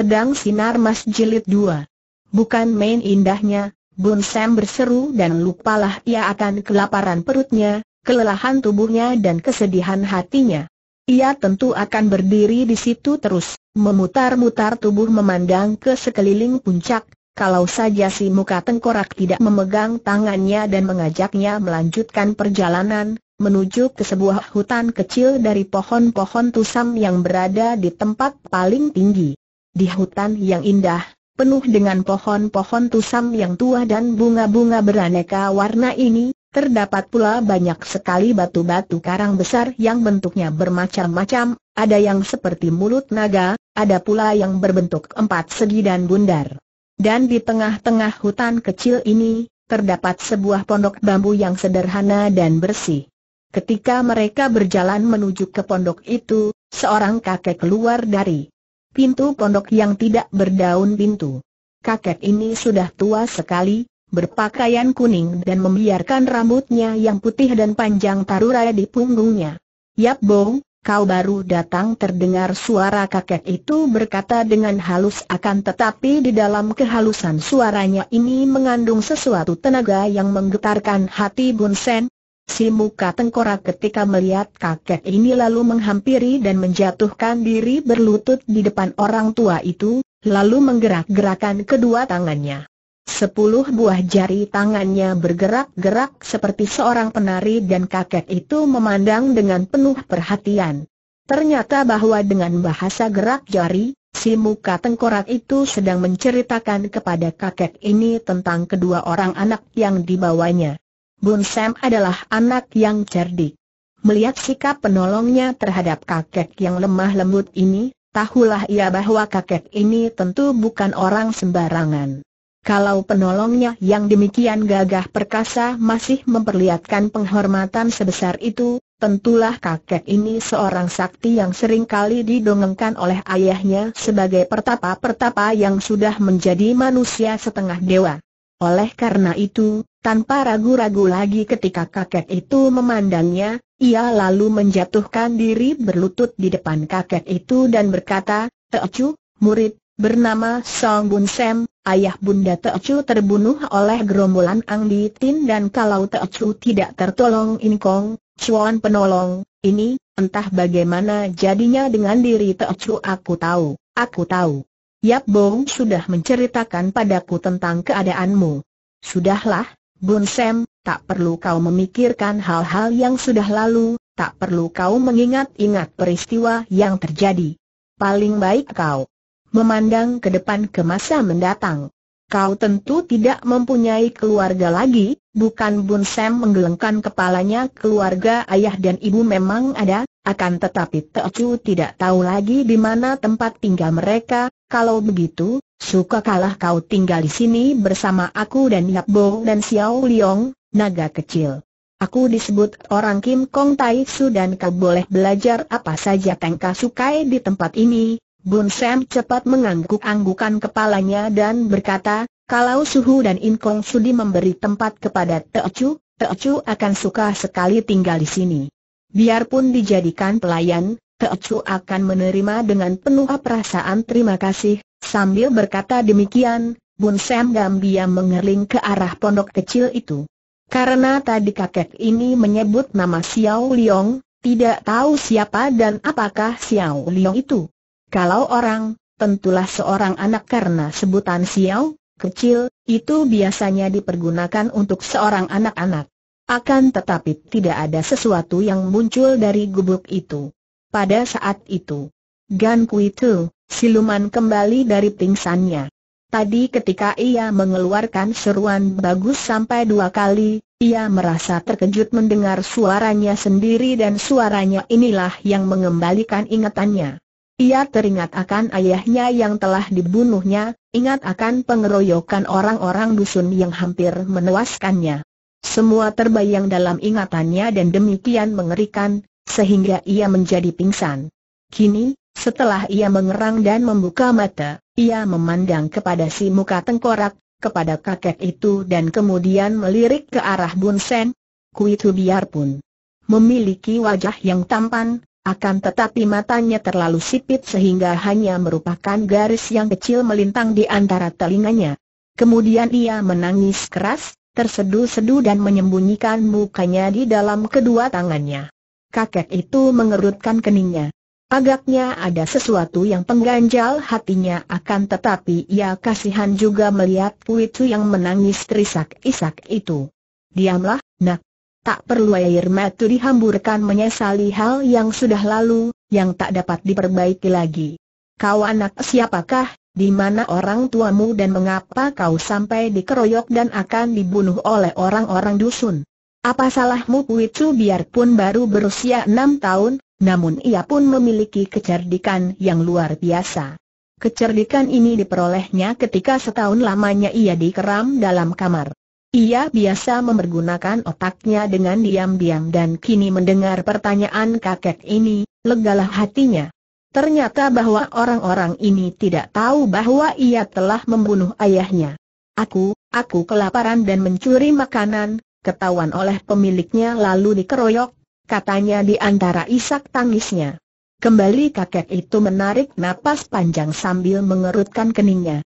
Pedang Sinar Mas Jilid 2. Bukan main indahnya, Bun Sam berseru dan lupalah ia akan kelaparan perutnya, kelelahan tubuhnya dan kesedihan hatinya. Ia tentu akan berdiri di situ terus, memutar-mutar tubuh memandang ke sekeliling puncak, kalau saja si muka tengkorak tidak memegang tangannya dan mengajaknya melanjutkan perjalanan, menuju ke sebuah hutan kecil dari pohon-pohon tusam yang berada di tempat paling tinggi. Di hutan yang indah, penuh dengan pohon-pohon tusam yang tua dan bunga-bunga beraneka warna ini, terdapat pula banyak sekali batu-batu karang besar yang bentuknya bermacam-macam, ada yang seperti mulut naga, ada pula yang berbentuk empat segi dan bundar. Dan di tengah-tengah hutan kecil ini, terdapat sebuah pondok bambu yang sederhana dan bersih. Ketika mereka berjalan menuju ke pondok itu, seorang kakek keluar dari Pintu pondok yang tidak berdaun pintu. Kakek ini sudah tua sekali, berpakaian kuning dan membiarkan rambutnya yang putih dan panjang raya di punggungnya. Yap Bong, kau baru datang terdengar suara kakek itu berkata dengan halus akan tetapi di dalam kehalusan suaranya ini mengandung sesuatu tenaga yang menggetarkan hati Bun Sen, Si muka tengkorak ketika melihat kakek ini lalu menghampiri dan menjatuhkan diri berlutut di depan orang tua itu, lalu menggerak-gerakan kedua tangannya. Sepuluh buah jari tangannya bergerak-gerak seperti seorang penari dan kakek itu memandang dengan penuh perhatian. Ternyata bahwa dengan bahasa gerak jari, si muka tengkorak itu sedang menceritakan kepada kakek ini tentang kedua orang anak yang dibawanya. Bun Sam adalah anak yang cerdik. Melihat sikap penolongnya terhadap kakek yang lemah lembut ini, tahulah ia bahwa kakek ini tentu bukan orang sembarangan. Kalau penolongnya yang demikian gagah perkasa masih memperlihatkan penghormatan sebesar itu, tentulah kakek ini seorang sakti yang sering kali didongengkan oleh ayahnya sebagai pertapa-pertapa yang sudah menjadi manusia setengah dewa. Oleh karena itu, tanpa ragu-ragu lagi ketika kakek itu memandangnya, ia lalu menjatuhkan diri berlutut di depan kakek itu dan berkata, Teocu, murid, bernama Song Bun Sem, ayah bunda Teocu terbunuh oleh gerombolan Ang Di Tin dan kalau Teocu tidak tertolong Kong, Chuan penolong, ini, entah bagaimana jadinya dengan diri Teocu aku tahu, aku tahu. Yap Bong sudah menceritakan padaku tentang keadaanmu. Sudahlah, Bun Sam, tak perlu kau memikirkan hal-hal yang sudah lalu, tak perlu kau mengingat-ingat peristiwa yang terjadi. Paling baik kau memandang ke depan ke masa mendatang. Kau tentu tidak mempunyai keluarga lagi, bukan Bun Sam menggelengkan kepalanya keluarga ayah dan ibu memang ada, akan tetapi Teocu tidak tahu lagi di mana tempat tinggal mereka, kalau begitu, suka kalah kau tinggal di sini bersama aku dan Yap Bo dan Xiao Liong, naga kecil. Aku disebut orang Kim Kong Tai Su dan kau boleh belajar apa saja Tengka Sukai di tempat ini, Bun Sam cepat mengangguk-anggukan kepalanya dan berkata, kalau Suhu dan In Kong Sudi memberi tempat kepada Chu, Teocu, Chu akan suka sekali tinggal di sini. Biarpun dijadikan pelayan, Chu akan menerima dengan penuh perasaan terima kasih. Sambil berkata demikian, Bun Sam Gambia mengering mengerling ke arah pondok kecil itu. Karena tadi kakek ini menyebut nama Xiao Liong, tidak tahu siapa dan apakah Xiao Liong itu. Kalau orang, tentulah seorang anak karena sebutan siau, kecil, itu biasanya dipergunakan untuk seorang anak-anak. Akan tetapi tidak ada sesuatu yang muncul dari gubuk itu. Pada saat itu, Gan Kui Tu, siluman kembali dari pingsannya. Tadi ketika ia mengeluarkan seruan bagus sampai dua kali, ia merasa terkejut mendengar suaranya sendiri dan suaranya inilah yang mengembalikan ingatannya. Ia teringat akan ayahnya yang telah dibunuhnya, ingat akan pengeroyokan orang-orang dusun yang hampir menewaskannya. Semua terbayang dalam ingatannya dan demikian mengerikan, sehingga ia menjadi pingsan. Kini, setelah ia mengerang dan membuka mata, ia memandang kepada si muka tengkorak, kepada kakek itu dan kemudian melirik ke arah Bun Sen. Kui biarpun memiliki wajah yang tampan, akan tetapi matanya terlalu sipit sehingga hanya merupakan garis yang kecil melintang di antara telinganya. Kemudian ia menangis keras, tersedu-sedu dan menyembunyikan mukanya di dalam kedua tangannya. Kakek itu mengerutkan keningnya. Agaknya ada sesuatu yang pengganjal hatinya akan tetapi ia kasihan juga melihat Puitu yang menangis terisak-isak itu. Diamlah, nak, Tak perlu air mata dihamburkan menyesali hal yang sudah lalu, yang tak dapat diperbaiki lagi. Kau anak siapakah, di mana orang tuamu dan mengapa kau sampai dikeroyok dan akan dibunuh oleh orang-orang dusun? Apa salahmu Puitsu biarpun baru berusia enam tahun, namun ia pun memiliki kecerdikan yang luar biasa. Kecerdikan ini diperolehnya ketika setahun lamanya ia dikeram dalam kamar. Ia biasa mempergunakan otaknya dengan diam-diam dan kini mendengar pertanyaan kakek ini, legalah hatinya. Ternyata bahwa orang-orang ini tidak tahu bahwa ia telah membunuh ayahnya. Aku, aku kelaparan dan mencuri makanan, ketahuan oleh pemiliknya lalu dikeroyok, katanya di antara isak tangisnya. Kembali kakek itu menarik napas panjang sambil mengerutkan keningnya.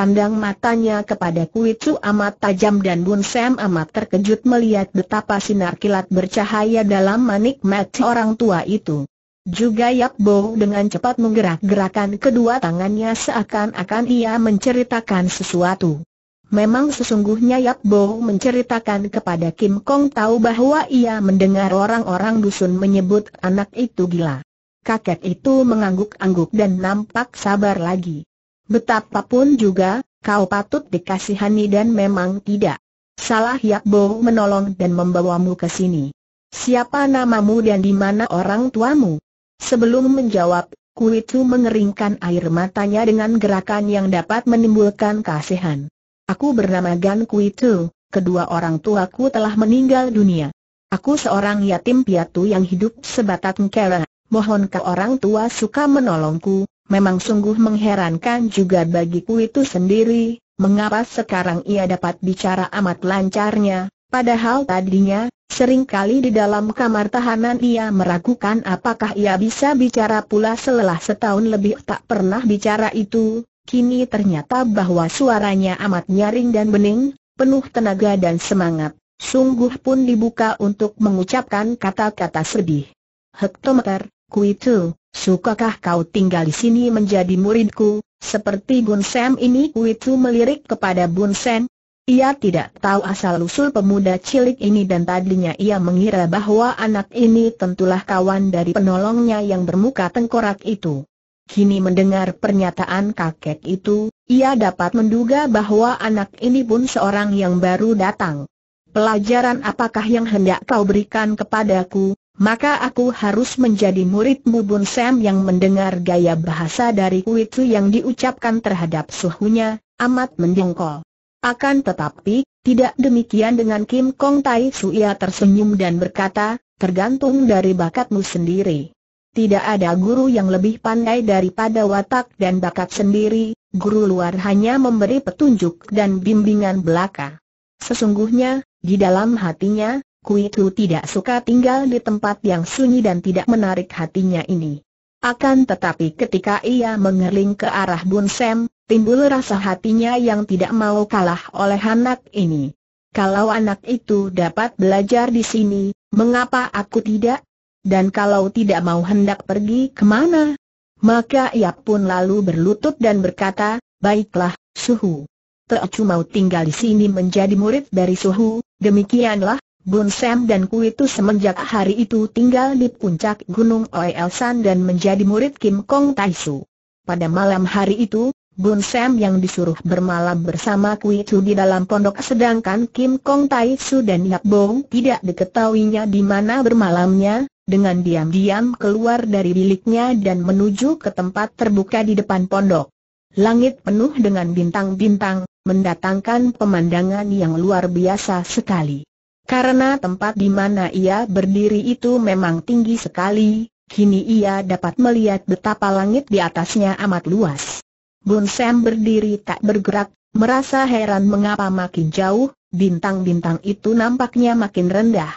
Pandang matanya kepada Kui Chu amat tajam dan Bun Sam amat terkejut melihat betapa sinar kilat bercahaya dalam manik mata orang tua itu. Juga Yap Bo dengan cepat menggerak-gerakan kedua tangannya seakan-akan ia menceritakan sesuatu. Memang sesungguhnya Yap Bo menceritakan kepada Kim Kong tahu bahwa ia mendengar orang-orang dusun menyebut anak itu gila. Kakek itu mengangguk-angguk dan nampak sabar lagi. Betapapun juga, kau patut dikasihani dan memang tidak. Salah Yakbo menolong dan membawamu ke sini. Siapa namamu dan di mana orang tuamu? Sebelum menjawab, Kui Tu mengeringkan air matanya dengan gerakan yang dapat menimbulkan kasihan. Aku bernama Gan Kui Tu, kedua orang tuaku telah meninggal dunia. Aku seorang yatim piatu yang hidup sebatang kera, mohon ke orang tua suka menolongku, Memang sungguh mengherankan juga bagiku itu sendiri, mengapa sekarang ia dapat bicara amat lancarnya, padahal tadinya, sering kali di dalam kamar tahanan ia meragukan apakah ia bisa bicara pula setelah setahun lebih tak pernah bicara itu, kini ternyata bahwa suaranya amat nyaring dan bening, penuh tenaga dan semangat, sungguh pun dibuka untuk mengucapkan kata-kata sedih. Hektometer, Kuitu, sukakah kau tinggal di sini menjadi muridku, seperti Bun Sam ini Kuitu melirik kepada Bun Sen. Ia tidak tahu asal-usul pemuda cilik ini dan tadinya ia mengira bahwa anak ini tentulah kawan dari penolongnya yang bermuka tengkorak itu. Kini mendengar pernyataan kakek itu, ia dapat menduga bahwa anak ini pun seorang yang baru datang. Pelajaran apakah yang hendak kau berikan kepadaku, maka aku harus menjadi muridmu Bun Sam yang mendengar gaya bahasa dari Kuitu yang diucapkan terhadap suhunya, amat mendengkol. Akan tetapi, tidak demikian dengan Kim Kong Tai Su ia tersenyum dan berkata, tergantung dari bakatmu sendiri. Tidak ada guru yang lebih pandai daripada watak dan bakat sendiri, guru luar hanya memberi petunjuk dan bimbingan belaka. Sesungguhnya, di dalam hatinya, Kui Tu tidak suka tinggal di tempat yang sunyi dan tidak menarik hatinya ini. Akan tetapi ketika ia mengerling ke arah Bun Sem, timbul rasa hatinya yang tidak mau kalah oleh anak ini. Kalau anak itu dapat belajar di sini, mengapa aku tidak? Dan kalau tidak mau hendak pergi kemana? Maka ia pun lalu berlutut dan berkata, baiklah, Suhu. Teocu mau tinggal di sini menjadi murid dari Suhu, demikianlah Bun Sam dan Kui itu semenjak hari itu tinggal di puncak Gunung Oel dan menjadi murid Kim Kong Tai Pada malam hari itu, Bun Sam yang disuruh bermalam bersama Kui itu di dalam pondok sedangkan Kim Kong Tai dan Yap Bong tidak diketahuinya di mana bermalamnya, dengan diam-diam keluar dari biliknya dan menuju ke tempat terbuka di depan pondok. Langit penuh dengan bintang-bintang, mendatangkan pemandangan yang luar biasa sekali. Karena tempat di mana ia berdiri itu memang tinggi sekali, kini ia dapat melihat betapa langit di atasnya amat luas. Bun Sam berdiri tak bergerak, merasa heran mengapa makin jauh, bintang-bintang itu nampaknya makin rendah.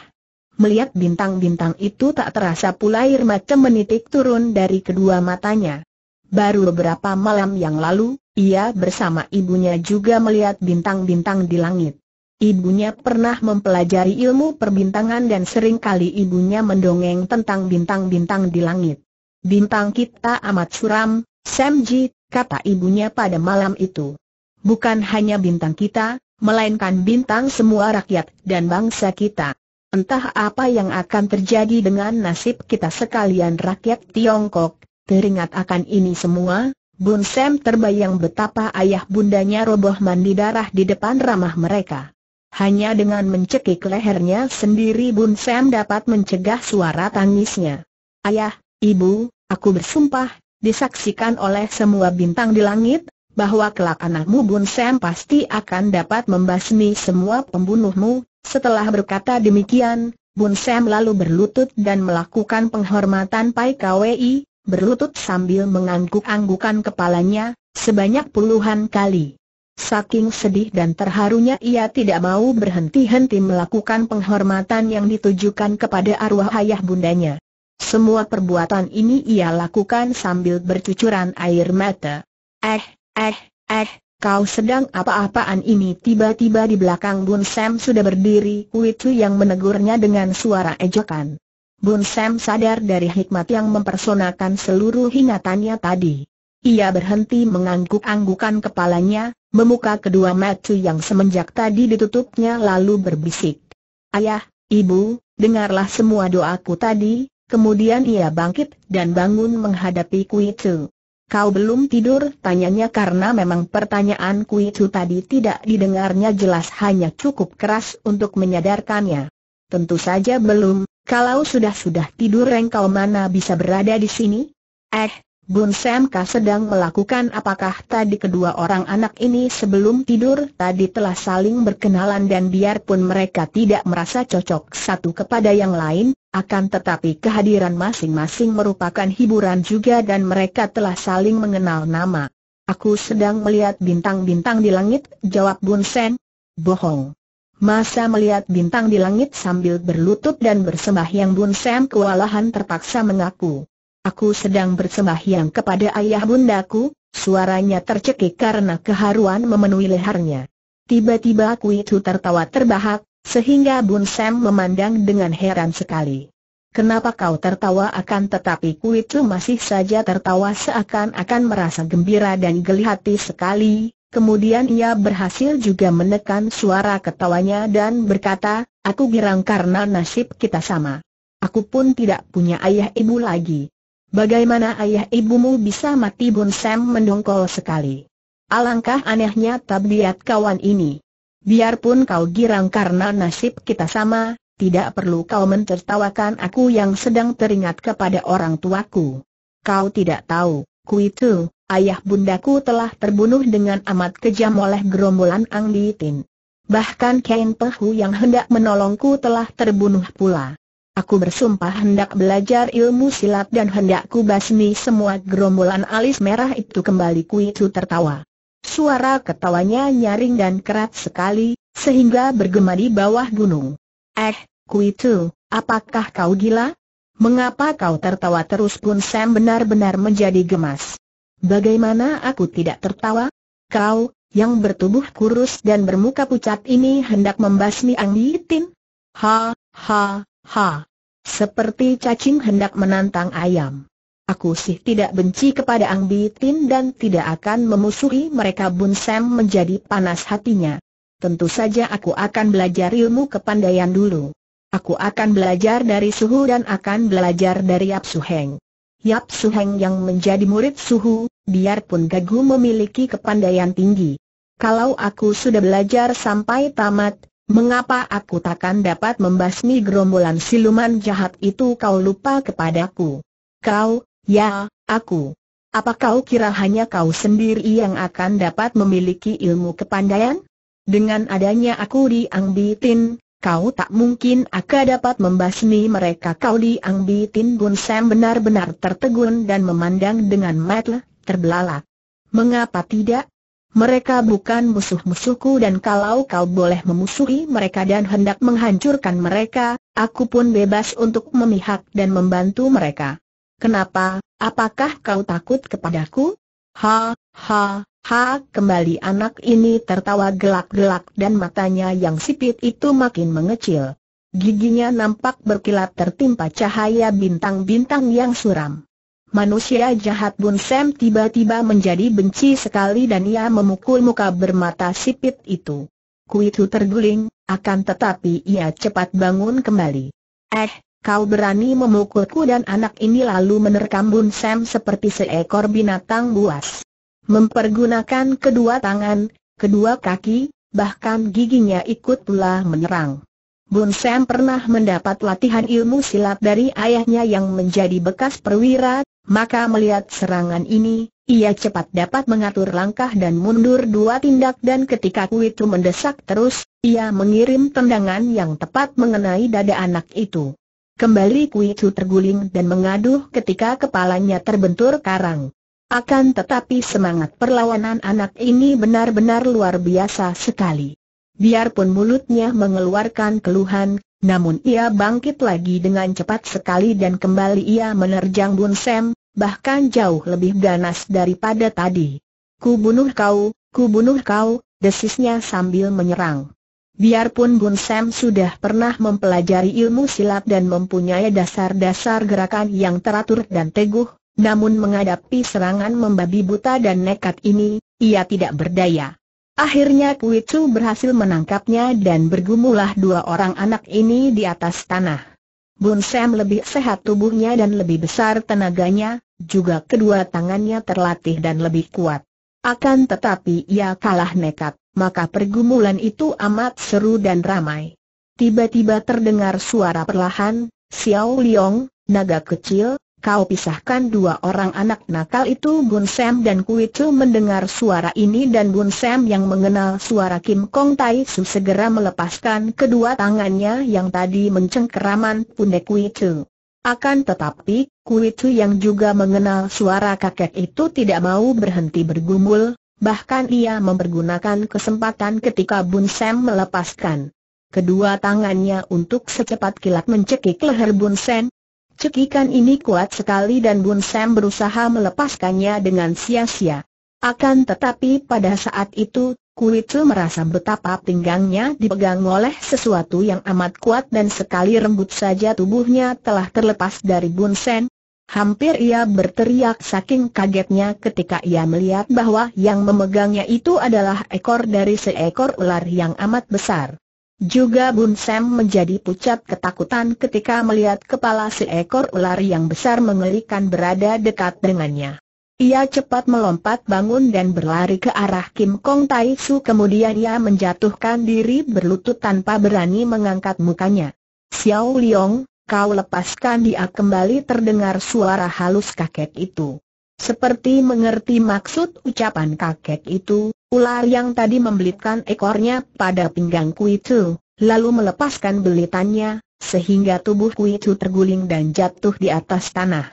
Melihat bintang-bintang itu tak terasa pula air macam menitik turun dari kedua matanya. Baru beberapa malam yang lalu, ia bersama ibunya juga melihat bintang-bintang di langit. Ibunya pernah mempelajari ilmu perbintangan dan sering kali ibunya mendongeng tentang bintang-bintang di langit. Bintang kita amat suram, Samji, kata ibunya pada malam itu. Bukan hanya bintang kita, melainkan bintang semua rakyat dan bangsa kita. Entah apa yang akan terjadi dengan nasib kita sekalian rakyat Tiongkok, teringat akan ini semua, Bun Sam terbayang betapa ayah bundanya roboh mandi darah di depan ramah mereka. Hanya dengan mencekik lehernya sendiri Bun Sam dapat mencegah suara tangisnya. Ayah, ibu, aku bersumpah, disaksikan oleh semua bintang di langit, bahwa kelak anakmu Bun Sam pasti akan dapat membasmi semua pembunuhmu. Setelah berkata demikian, Bun Sam lalu berlutut dan melakukan penghormatan Pai Kwei, berlutut sambil mengangguk-anggukan kepalanya, sebanyak puluhan kali. Saking sedih dan terharunya ia tidak mau berhenti-henti melakukan penghormatan yang ditujukan kepada arwah ayah bundanya. Semua perbuatan ini ia lakukan sambil bercucuran air mata. Eh, eh, eh, kau sedang apa-apaan ini tiba-tiba di belakang Bun Sam sudah berdiri Kuitu yang menegurnya dengan suara ejekan. Bun Sam sadar dari hikmat yang mempersonakan seluruh ingatannya tadi. Ia berhenti mengangguk-anggukan kepalanya, memuka kedua mata yang semenjak tadi ditutupnya lalu berbisik. Ayah, ibu, dengarlah semua doaku tadi, kemudian ia bangkit dan bangun menghadapi Kuitu. Kau belum tidur? Tanyanya karena memang pertanyaan Kuitu tadi tidak didengarnya jelas hanya cukup keras untuk menyadarkannya. Tentu saja belum, kalau sudah-sudah tidur engkau mana bisa berada di sini? Eh, Bun Semka sedang melakukan apakah tadi kedua orang anak ini sebelum tidur tadi telah saling berkenalan dan biarpun mereka tidak merasa cocok satu kepada yang lain, akan tetapi kehadiran masing-masing merupakan hiburan juga dan mereka telah saling mengenal nama. Aku sedang melihat bintang-bintang di langit, jawab Bun Sen. Bohong. Masa melihat bintang di langit sambil berlutut dan bersembah yang Bun Sam kewalahan terpaksa mengaku. Aku sedang bersembahyang kepada ayah bundaku, suaranya tercekik karena keharuan memenuhi lehernya. Tiba-tiba aku itu tertawa terbahak, sehingga Bun Sam memandang dengan heran sekali. Kenapa kau tertawa akan tetapi ku itu masih saja tertawa seakan-akan merasa gembira dan geli hati sekali, kemudian ia berhasil juga menekan suara ketawanya dan berkata, aku girang karena nasib kita sama. Aku pun tidak punya ayah ibu lagi. Bagaimana ayah ibumu bisa mati Bun Sam mendongkol sekali. Alangkah anehnya tabiat kawan ini. Biarpun kau girang karena nasib kita sama, tidak perlu kau mentertawakan aku yang sedang teringat kepada orang tuaku. Kau tidak tahu, ku itu, ayah bundaku telah terbunuh dengan amat kejam oleh gerombolan Ang Tin. Bahkan Kain Pehu yang hendak menolongku telah terbunuh pula. Aku bersumpah hendak belajar ilmu silat dan hendak ku basmi semua gerombolan alis merah itu kembali ku itu tertawa. Suara ketawanya nyaring dan kerat sekali, sehingga bergema di bawah gunung. Eh, ku itu, apakah kau gila? Mengapa kau tertawa terus pun Sam benar-benar menjadi gemas. Bagaimana aku tidak tertawa? Kau, yang bertubuh kurus dan bermuka pucat ini hendak membasmi Ang Yitin? Ha, ha, Ha! Seperti cacing hendak menantang ayam. Aku sih tidak benci kepada Ang Bitin dan tidak akan memusuhi mereka Bun Sam menjadi panas hatinya. Tentu saja aku akan belajar ilmu kepandaian dulu. Aku akan belajar dari Suhu dan akan belajar dari Yap Suheng. Yap Suheng yang menjadi murid Suhu, biarpun gagu memiliki kepandaian tinggi. Kalau aku sudah belajar sampai tamat, Mengapa aku takkan dapat membasmi gerombolan siluman jahat itu kau lupa kepadaku? Kau, ya, aku. Apa kau kira hanya kau sendiri yang akan dapat memiliki ilmu kepandaian? Dengan adanya aku di Angbitin, kau tak mungkin akan dapat membasmi mereka kau di Angbitin Bun Sam benar-benar tertegun dan memandang dengan mata terbelalak. Mengapa tidak? Mereka bukan musuh-musuhku dan kalau kau boleh memusuhi mereka dan hendak menghancurkan mereka, aku pun bebas untuk memihak dan membantu mereka. Kenapa, apakah kau takut kepadaku? Ha, ha, ha, kembali anak ini tertawa gelak-gelak dan matanya yang sipit itu makin mengecil. Giginya nampak berkilat tertimpa cahaya bintang-bintang yang suram. Manusia jahat Bun Sam tiba-tiba menjadi benci sekali dan ia memukul muka bermata sipit itu. Kuitu terguling, akan tetapi ia cepat bangun kembali. Eh, kau berani memukulku dan anak ini lalu menerkam Bun Sam seperti seekor binatang buas. Mempergunakan kedua tangan, kedua kaki, bahkan giginya ikut pula menyerang. Bun Sam pernah mendapat latihan ilmu silat dari ayahnya yang menjadi bekas perwira, maka melihat serangan ini, ia cepat dapat mengatur langkah dan mundur dua tindak dan ketika Kuitu mendesak terus, ia mengirim tendangan yang tepat mengenai dada anak itu. Kembali Kuitu terguling dan mengaduh ketika kepalanya terbentur karang. Akan tetapi semangat perlawanan anak ini benar-benar luar biasa sekali. Biarpun mulutnya mengeluarkan keluhan, namun ia bangkit lagi dengan cepat sekali dan kembali ia menerjang Bun Sam, bahkan jauh lebih ganas daripada tadi. Ku bunuh kau, ku bunuh kau, desisnya sambil menyerang. Biarpun Bun Sam sudah pernah mempelajari ilmu silat dan mempunyai dasar-dasar gerakan yang teratur dan teguh, namun menghadapi serangan membabi buta dan nekat ini, ia tidak berdaya. Akhirnya Kuicu berhasil menangkapnya dan bergumulah dua orang anak ini di atas tanah. Bun Sam lebih sehat tubuhnya dan lebih besar tenaganya, juga kedua tangannya terlatih dan lebih kuat. Akan tetapi ia kalah nekat, maka pergumulan itu amat seru dan ramai. Tiba-tiba terdengar suara perlahan, Xiao Liong, naga kecil, Kau pisahkan dua orang anak nakal itu Bun Sam dan Kui Chu mendengar suara ini dan Bun Sam yang mengenal suara Kim Kong Tai Su segera melepaskan kedua tangannya yang tadi mencengkeraman pundek Kui Chu. Akan tetapi, Kui Chu yang juga mengenal suara kakek itu tidak mau berhenti bergumul, bahkan ia mempergunakan kesempatan ketika Bun Sam melepaskan kedua tangannya untuk secepat kilat mencekik leher Bun Sam, Cekikan ini kuat sekali dan Bun Sam berusaha melepaskannya dengan sia-sia. Akan tetapi pada saat itu, Kuitu merasa betapa pinggangnya dipegang oleh sesuatu yang amat kuat dan sekali rembut saja tubuhnya telah terlepas dari Bun Sam. Hampir ia berteriak saking kagetnya ketika ia melihat bahwa yang memegangnya itu adalah ekor dari seekor ular yang amat besar. Juga Bun Sam menjadi pucat ketakutan ketika melihat kepala seekor ular yang besar mengerikan berada dekat dengannya. Ia cepat melompat bangun dan berlari ke arah Kim Kong Tai Su kemudian ia menjatuhkan diri berlutut tanpa berani mengangkat mukanya. Xiao Liong, kau lepaskan dia kembali terdengar suara halus kakek itu. Seperti mengerti maksud ucapan kakek itu, Ular yang tadi membelitkan ekornya pada pinggang Kui Chu, lalu melepaskan belitannya, sehingga tubuh Kui Chu terguling dan jatuh di atas tanah.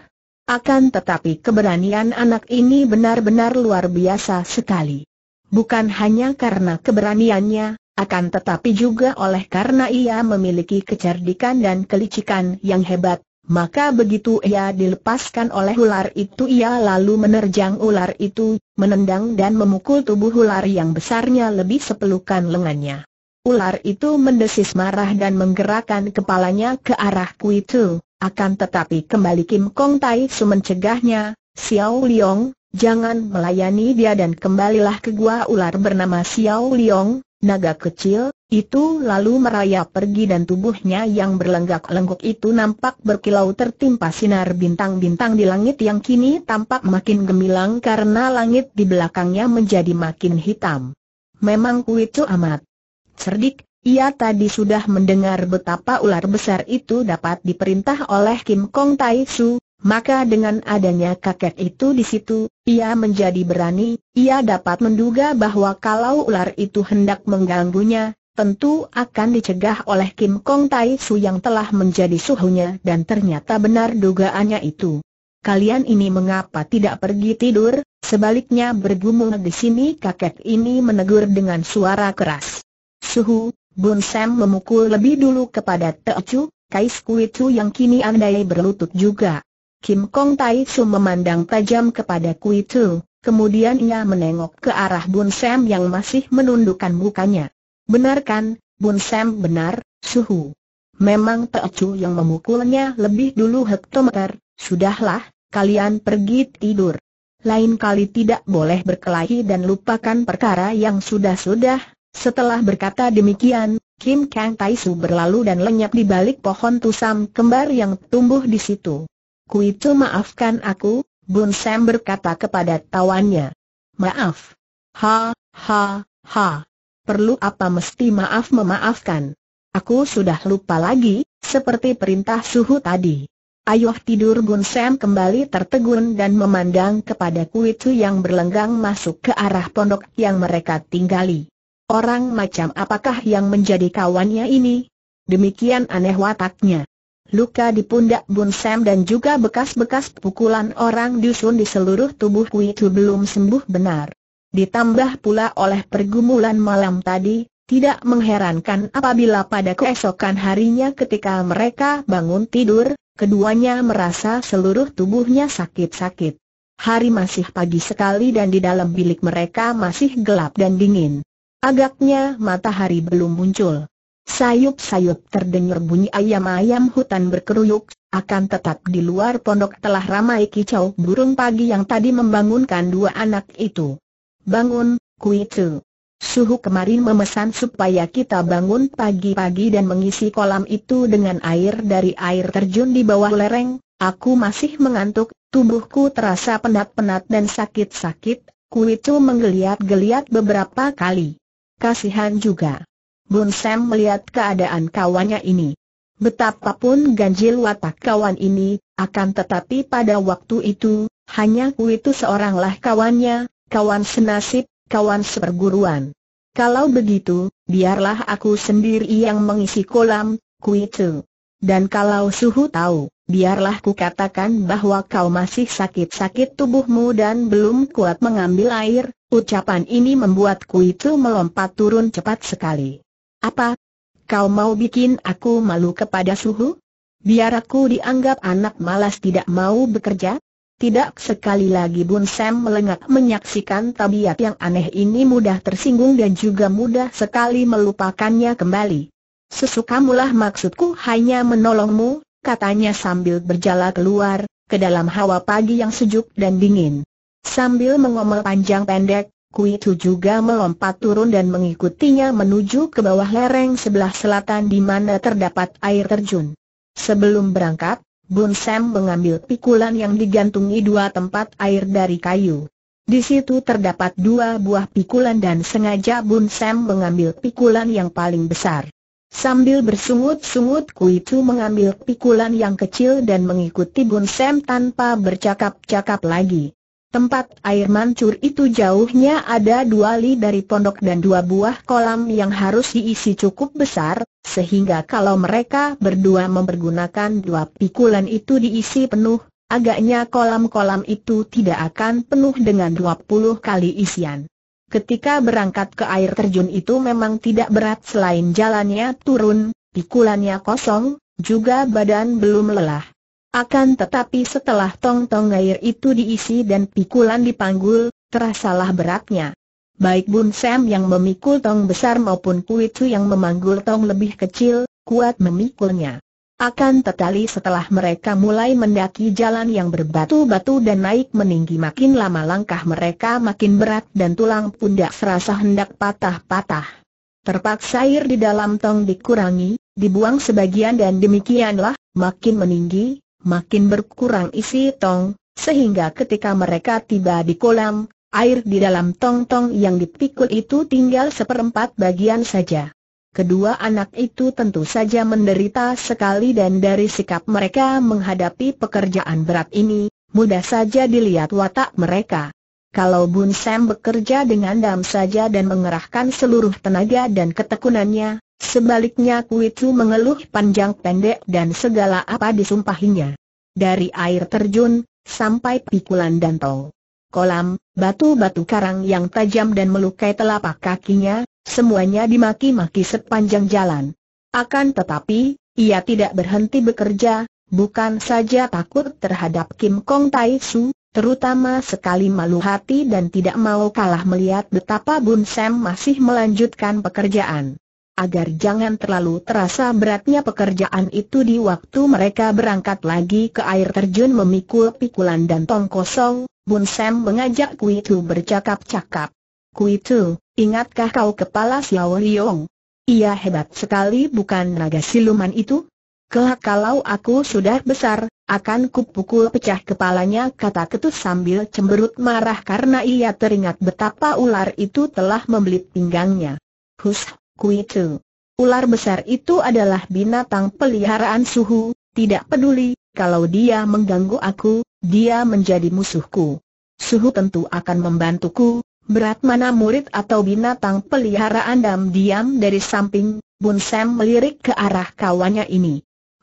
Akan tetapi keberanian anak ini benar-benar luar biasa sekali. Bukan hanya karena keberaniannya, akan tetapi juga oleh karena ia memiliki kecerdikan dan kelicikan yang hebat, maka begitu ia dilepaskan oleh ular itu ia lalu menerjang ular itu, menendang dan memukul tubuh ular yang besarnya lebih sepelukan lengannya. Ular itu mendesis marah dan menggerakkan kepalanya ke arah Kui Tu, akan tetapi kembali Kim Kong Tai Su mencegahnya, Xiao Liong, jangan melayani dia dan kembalilah ke gua ular bernama Xiao Liong, naga kecil, itu lalu merayap pergi dan tubuhnya yang berlenggak-lenggok itu nampak berkilau tertimpa sinar bintang-bintang di langit yang kini tampak makin gemilang karena langit di belakangnya menjadi makin hitam. Memang kuitu amat cerdik, ia tadi sudah mendengar betapa ular besar itu dapat diperintah oleh Kim Kong Tai Su, maka dengan adanya kakek itu di situ, ia menjadi berani, ia dapat menduga bahwa kalau ular itu hendak mengganggunya, tentu akan dicegah oleh Kim Kong Tai Su yang telah menjadi suhunya dan ternyata benar dugaannya itu. Kalian ini mengapa tidak pergi tidur, sebaliknya bergumul di sini kakek ini menegur dengan suara keras. Suhu, Bun Sam memukul lebih dulu kepada Chu, Kais Kui Chu yang kini andai berlutut juga. Kim Kong Tai Su memandang tajam kepada Kui Chu, kemudian ia menengok ke arah Bun Sam yang masih menundukkan mukanya. Benar kan, Bun Sam benar, suhu. Memang Teocu yang memukulnya lebih dulu hektometer, sudahlah, kalian pergi tidur. Lain kali tidak boleh berkelahi dan lupakan perkara yang sudah-sudah. Setelah berkata demikian, Kim Kang Tai Su berlalu dan lenyap di balik pohon tusam kembar yang tumbuh di situ. Kui itu maafkan aku, Bun Sam berkata kepada tawannya. Maaf. Ha, ha, ha perlu apa mesti maaf memaafkan. Aku sudah lupa lagi, seperti perintah suhu tadi. Ayuh tidur Gun Sam kembali tertegun dan memandang kepada kuitu yang berlenggang masuk ke arah pondok yang mereka tinggali. Orang macam apakah yang menjadi kawannya ini? Demikian aneh wataknya. Luka di pundak Bun Sam dan juga bekas-bekas pukulan orang dusun di seluruh tubuh kuitu belum sembuh benar. Ditambah pula oleh pergumulan malam tadi, tidak mengherankan apabila pada keesokan harinya ketika mereka bangun tidur, keduanya merasa seluruh tubuhnya sakit-sakit. Hari masih pagi sekali dan di dalam bilik mereka masih gelap dan dingin. Agaknya matahari belum muncul. Sayup-sayup terdengar bunyi ayam-ayam hutan berkeruyuk, akan tetap di luar pondok telah ramai kicau burung pagi yang tadi membangunkan dua anak itu. Bangun, Kui Chu. Suhu kemarin memesan supaya kita bangun pagi-pagi dan mengisi kolam itu dengan air dari air terjun di bawah lereng. Aku masih mengantuk, tubuhku terasa penat-penat dan sakit-sakit. Kui Chu menggeliat-geliat beberapa kali. Kasihan juga. Bun Sam melihat keadaan kawannya ini. Betapapun ganjil watak kawan ini, akan tetapi pada waktu itu, hanya Kui Chu seoranglah kawannya, kawan senasib, kawan seperguruan. Kalau begitu, biarlah aku sendiri yang mengisi kolam, kui itu. Dan kalau suhu tahu, biarlah ku katakan bahwa kau masih sakit-sakit tubuhmu dan belum kuat mengambil air, ucapan ini membuat kui itu melompat turun cepat sekali. Apa? Kau mau bikin aku malu kepada suhu? Biar aku dianggap anak malas tidak mau bekerja? Tidak sekali lagi Bun Sam melengak menyaksikan tabiat yang aneh ini mudah tersinggung dan juga mudah sekali melupakannya kembali. Sesukamulah maksudku hanya menolongmu, katanya sambil berjalan keluar, ke dalam hawa pagi yang sejuk dan dingin. Sambil mengomel panjang pendek, Kui Itu juga melompat turun dan mengikutinya menuju ke bawah lereng sebelah selatan di mana terdapat air terjun. Sebelum berangkat, Bun Sam mengambil pikulan yang digantungi dua tempat air dari kayu. Di situ terdapat dua buah pikulan dan sengaja Bun Sam mengambil pikulan yang paling besar. Sambil bersungut-sungut ku itu mengambil pikulan yang kecil dan mengikuti Bun Sam tanpa bercakap-cakap lagi. Tempat air mancur itu jauhnya ada dua li dari pondok dan dua buah kolam yang harus diisi cukup besar, sehingga kalau mereka berdua mempergunakan dua pikulan itu diisi penuh, agaknya kolam-kolam itu tidak akan penuh dengan 20 kali isian. Ketika berangkat ke air terjun itu memang tidak berat selain jalannya turun, pikulannya kosong, juga badan belum lelah. Akan tetapi setelah tong-tong air itu diisi dan pikulan dipanggul, terasalah beratnya. Baik Bun Sam yang memikul tong besar maupun Puitu yang memanggul tong lebih kecil, kuat memikulnya. Akan tetapi setelah mereka mulai mendaki jalan yang berbatu-batu dan naik meninggi makin lama langkah mereka makin berat dan tulang pundak serasa hendak patah-patah. Terpaksa air di dalam tong dikurangi, dibuang sebagian dan demikianlah, makin meninggi, makin berkurang isi tong, sehingga ketika mereka tiba di kolam, air di dalam tong-tong yang dipikul itu tinggal seperempat bagian saja. Kedua anak itu tentu saja menderita sekali dan dari sikap mereka menghadapi pekerjaan berat ini, mudah saja dilihat watak mereka. Kalau Bun Sam bekerja dengan dam saja dan mengerahkan seluruh tenaga dan ketekunannya, sebaliknya Kuitu mengeluh panjang pendek dan segala apa disumpahinya. Dari air terjun, sampai pikulan dan tol. Kolam, batu-batu karang yang tajam dan melukai telapak kakinya, semuanya dimaki-maki sepanjang jalan. Akan tetapi, ia tidak berhenti bekerja, bukan saja takut terhadap Kim Kong Tai Su, terutama sekali malu hati dan tidak mau kalah melihat betapa Bun Sam masih melanjutkan pekerjaan. Agar jangan terlalu terasa beratnya pekerjaan itu di waktu mereka berangkat lagi ke air terjun memikul pikulan dan tong kosong, Bun Sam mengajak Kui Tu bercakap-cakap. Kui Tu, ingatkah kau kepala Xiao Liong? Ia hebat sekali bukan naga siluman itu? Kelak kalau aku sudah besar, akan kupukul pecah kepalanya kata ketut sambil cemberut marah karena ia teringat betapa ular itu telah membelit pinggangnya. Hus, kuitu. Ular besar itu adalah binatang peliharaan suhu, tidak peduli, kalau dia mengganggu aku, dia menjadi musuhku. Suhu tentu akan membantuku, berat mana murid atau binatang peliharaan dam diam dari samping, Bun Sam melirik ke arah kawannya ini.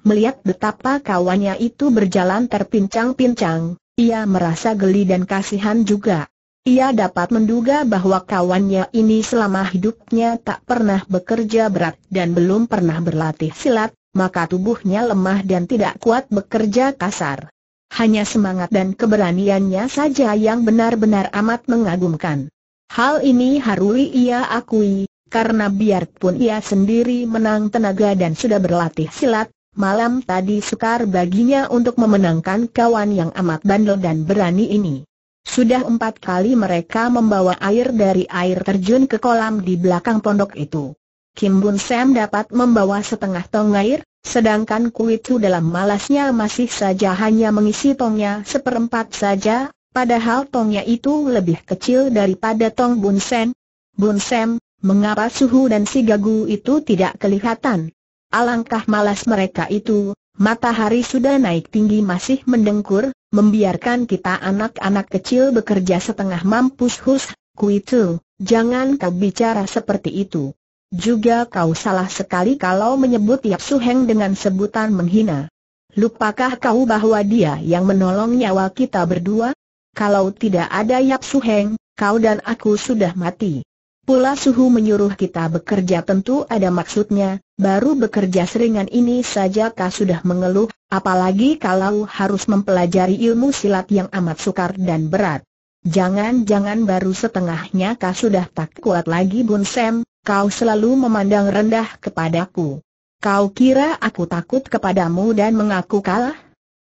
Melihat betapa kawannya itu berjalan terpincang-pincang, ia merasa geli dan kasihan juga. Ia dapat menduga bahwa kawannya ini selama hidupnya tak pernah bekerja berat dan belum pernah berlatih silat, maka tubuhnya lemah dan tidak kuat bekerja kasar. Hanya semangat dan keberaniannya saja yang benar-benar amat mengagumkan. Hal ini harus ia akui, karena biarpun ia sendiri menang tenaga dan sudah berlatih silat, malam tadi sukar baginya untuk memenangkan kawan yang amat bandel dan berani ini. Sudah empat kali mereka membawa air dari air terjun ke kolam di belakang pondok itu. Kim Bun Sam dapat membawa setengah tong air, sedangkan Kuitu dalam malasnya masih saja hanya mengisi tongnya seperempat saja, padahal tongnya itu lebih kecil daripada tong Bun Sam. Bun Sam, mengapa Suhu dan si Gagu itu tidak kelihatan? Alangkah malas mereka itu, matahari sudah naik tinggi masih mendengkur, membiarkan kita anak-anak kecil bekerja setengah mampus hus, itu, jangan kau bicara seperti itu. Juga kau salah sekali kalau menyebut Yap Suheng dengan sebutan menghina. Lupakah kau bahwa dia yang menolong nyawa kita berdua? Kalau tidak ada Yap Suheng, kau dan aku sudah mati. Pula suhu menyuruh kita bekerja tentu ada maksudnya, baru bekerja seringan ini saja kau sudah mengeluh, apalagi kalau harus mempelajari ilmu silat yang amat sukar dan berat. Jangan-jangan baru setengahnya kau sudah tak kuat lagi Bun Sam, kau selalu memandang rendah kepadaku. Kau kira aku takut kepadamu dan mengaku kalah?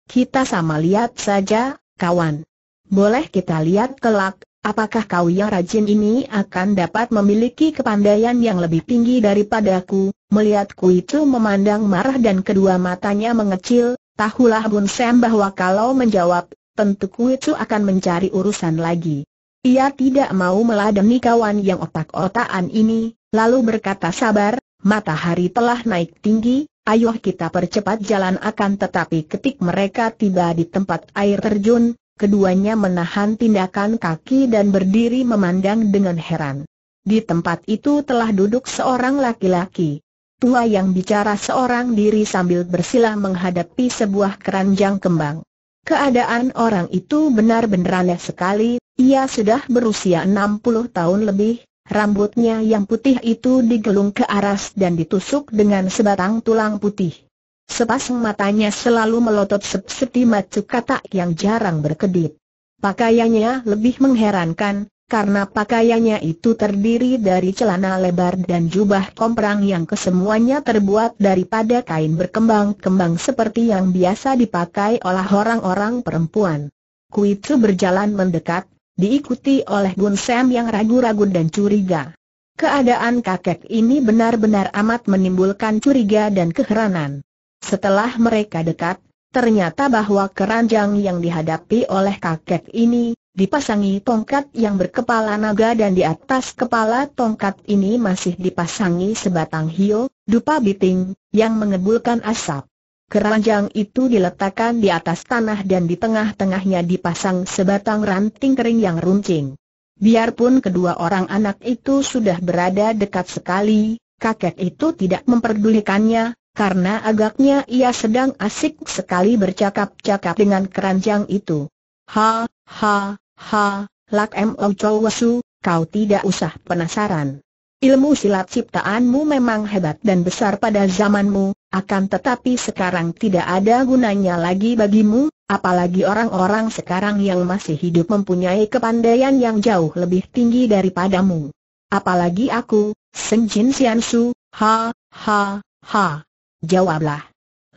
Kita sama lihat saja, kawan. Boleh kita lihat kelak, Apakah kau yang rajin ini akan dapat memiliki kepandaian yang lebih tinggi daripadaku? Melihatku itu memandang marah dan kedua matanya mengecil, tahulah Bun Sam bahwa kalau menjawab, tentu ku akan mencari urusan lagi. Ia tidak mau meladeni kawan yang otak-otakan ini, lalu berkata sabar, matahari telah naik tinggi, ayo kita percepat jalan akan tetapi ketik mereka tiba di tempat air terjun, keduanya menahan tindakan kaki dan berdiri memandang dengan heran. Di tempat itu telah duduk seorang laki-laki. Tua yang bicara seorang diri sambil bersilah menghadapi sebuah keranjang kembang. Keadaan orang itu benar-benar aneh sekali, ia sudah berusia 60 tahun lebih, rambutnya yang putih itu digelung ke aras dan ditusuk dengan sebatang tulang putih. Sepasang matanya selalu melotot seperti macu katak yang jarang berkedip. Pakaiannya lebih mengherankan, karena pakaiannya itu terdiri dari celana lebar dan jubah komprang yang kesemuanya terbuat daripada kain berkembang-kembang seperti yang biasa dipakai oleh orang-orang perempuan. Kuitu berjalan mendekat, diikuti oleh Bun Sam yang ragu-ragu dan curiga. Keadaan kakek ini benar-benar amat menimbulkan curiga dan keheranan. Setelah mereka dekat, ternyata bahwa keranjang yang dihadapi oleh kakek ini, dipasangi tongkat yang berkepala naga dan di atas kepala tongkat ini masih dipasangi sebatang hio, dupa biting, yang mengebulkan asap. Keranjang itu diletakkan di atas tanah dan di tengah-tengahnya dipasang sebatang ranting kering yang runcing. Biarpun kedua orang anak itu sudah berada dekat sekali, kakek itu tidak memperdulikannya, karena agaknya ia sedang asik sekali bercakap-cakap dengan keranjang itu. Ha, ha, ha, Lak M. Ochowasu, kau tidak usah penasaran. Ilmu silat ciptaanmu memang hebat dan besar pada zamanmu, akan tetapi sekarang tidak ada gunanya lagi bagimu, apalagi orang-orang sekarang yang masih hidup mempunyai kepandaian yang jauh lebih tinggi daripadamu. Apalagi aku, Senjin Siansu, ha, ha, ha. Jawablah.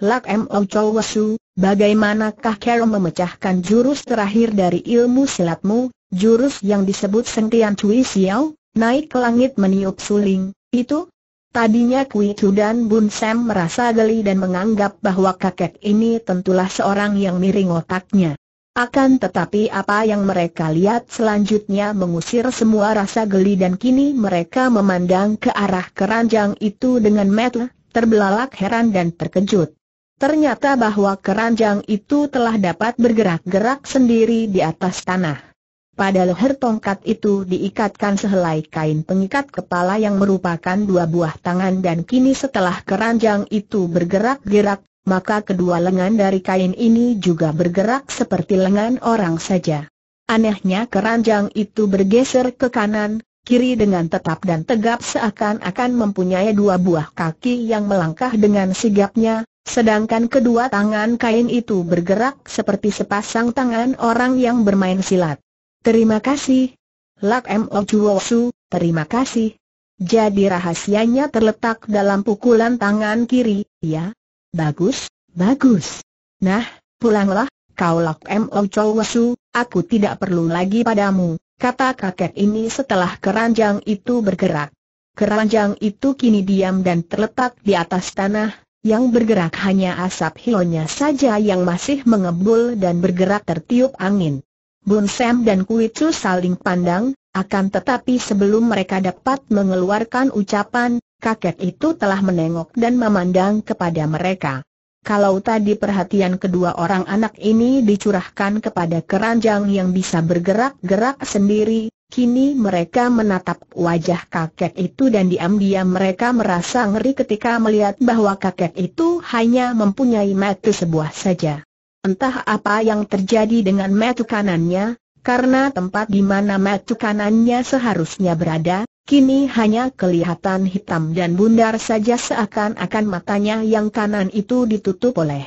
Lak O. Chow Wasu, bagaimanakah Kero memecahkan jurus terakhir dari ilmu silatmu, jurus yang disebut Sentian Cui Xiao, naik ke langit meniup suling, itu? Tadinya Kui Chu dan Bun Sam merasa geli dan menganggap bahwa kakek ini tentulah seorang yang miring otaknya. Akan tetapi apa yang mereka lihat selanjutnya mengusir semua rasa geli dan kini mereka memandang ke arah keranjang itu dengan mata terbelalak heran dan terkejut. Ternyata bahwa keranjang itu telah dapat bergerak-gerak sendiri di atas tanah. Pada leher tongkat itu diikatkan sehelai kain pengikat kepala yang merupakan dua buah tangan dan kini setelah keranjang itu bergerak-gerak, maka kedua lengan dari kain ini juga bergerak seperti lengan orang saja. Anehnya keranjang itu bergeser ke kanan, kiri dengan tetap dan tegap seakan-akan mempunyai dua buah kaki yang melangkah dengan sigapnya, sedangkan kedua tangan kain itu bergerak seperti sepasang tangan orang yang bermain silat. Terima kasih. Lak Mo terima kasih. Jadi rahasianya terletak dalam pukulan tangan kiri, ya? Bagus, bagus. Nah, pulanglah, kau Lak Mo aku tidak perlu lagi padamu kata kakek ini setelah keranjang itu bergerak. Keranjang itu kini diam dan terletak di atas tanah, yang bergerak hanya asap hilonya saja yang masih mengebul dan bergerak tertiup angin. Bun Sam dan Kui Chu saling pandang, akan tetapi sebelum mereka dapat mengeluarkan ucapan, kakek itu telah menengok dan memandang kepada mereka. Kalau tadi perhatian kedua orang anak ini dicurahkan kepada keranjang yang bisa bergerak-gerak sendiri, kini mereka menatap wajah kakek itu dan diam-diam mereka merasa ngeri ketika melihat bahwa kakek itu hanya mempunyai mata sebuah saja. Entah apa yang terjadi dengan mata kanannya, karena tempat di mana mata kanannya seharusnya berada, kini hanya kelihatan hitam dan bundar saja seakan-akan matanya yang kanan itu ditutup oleh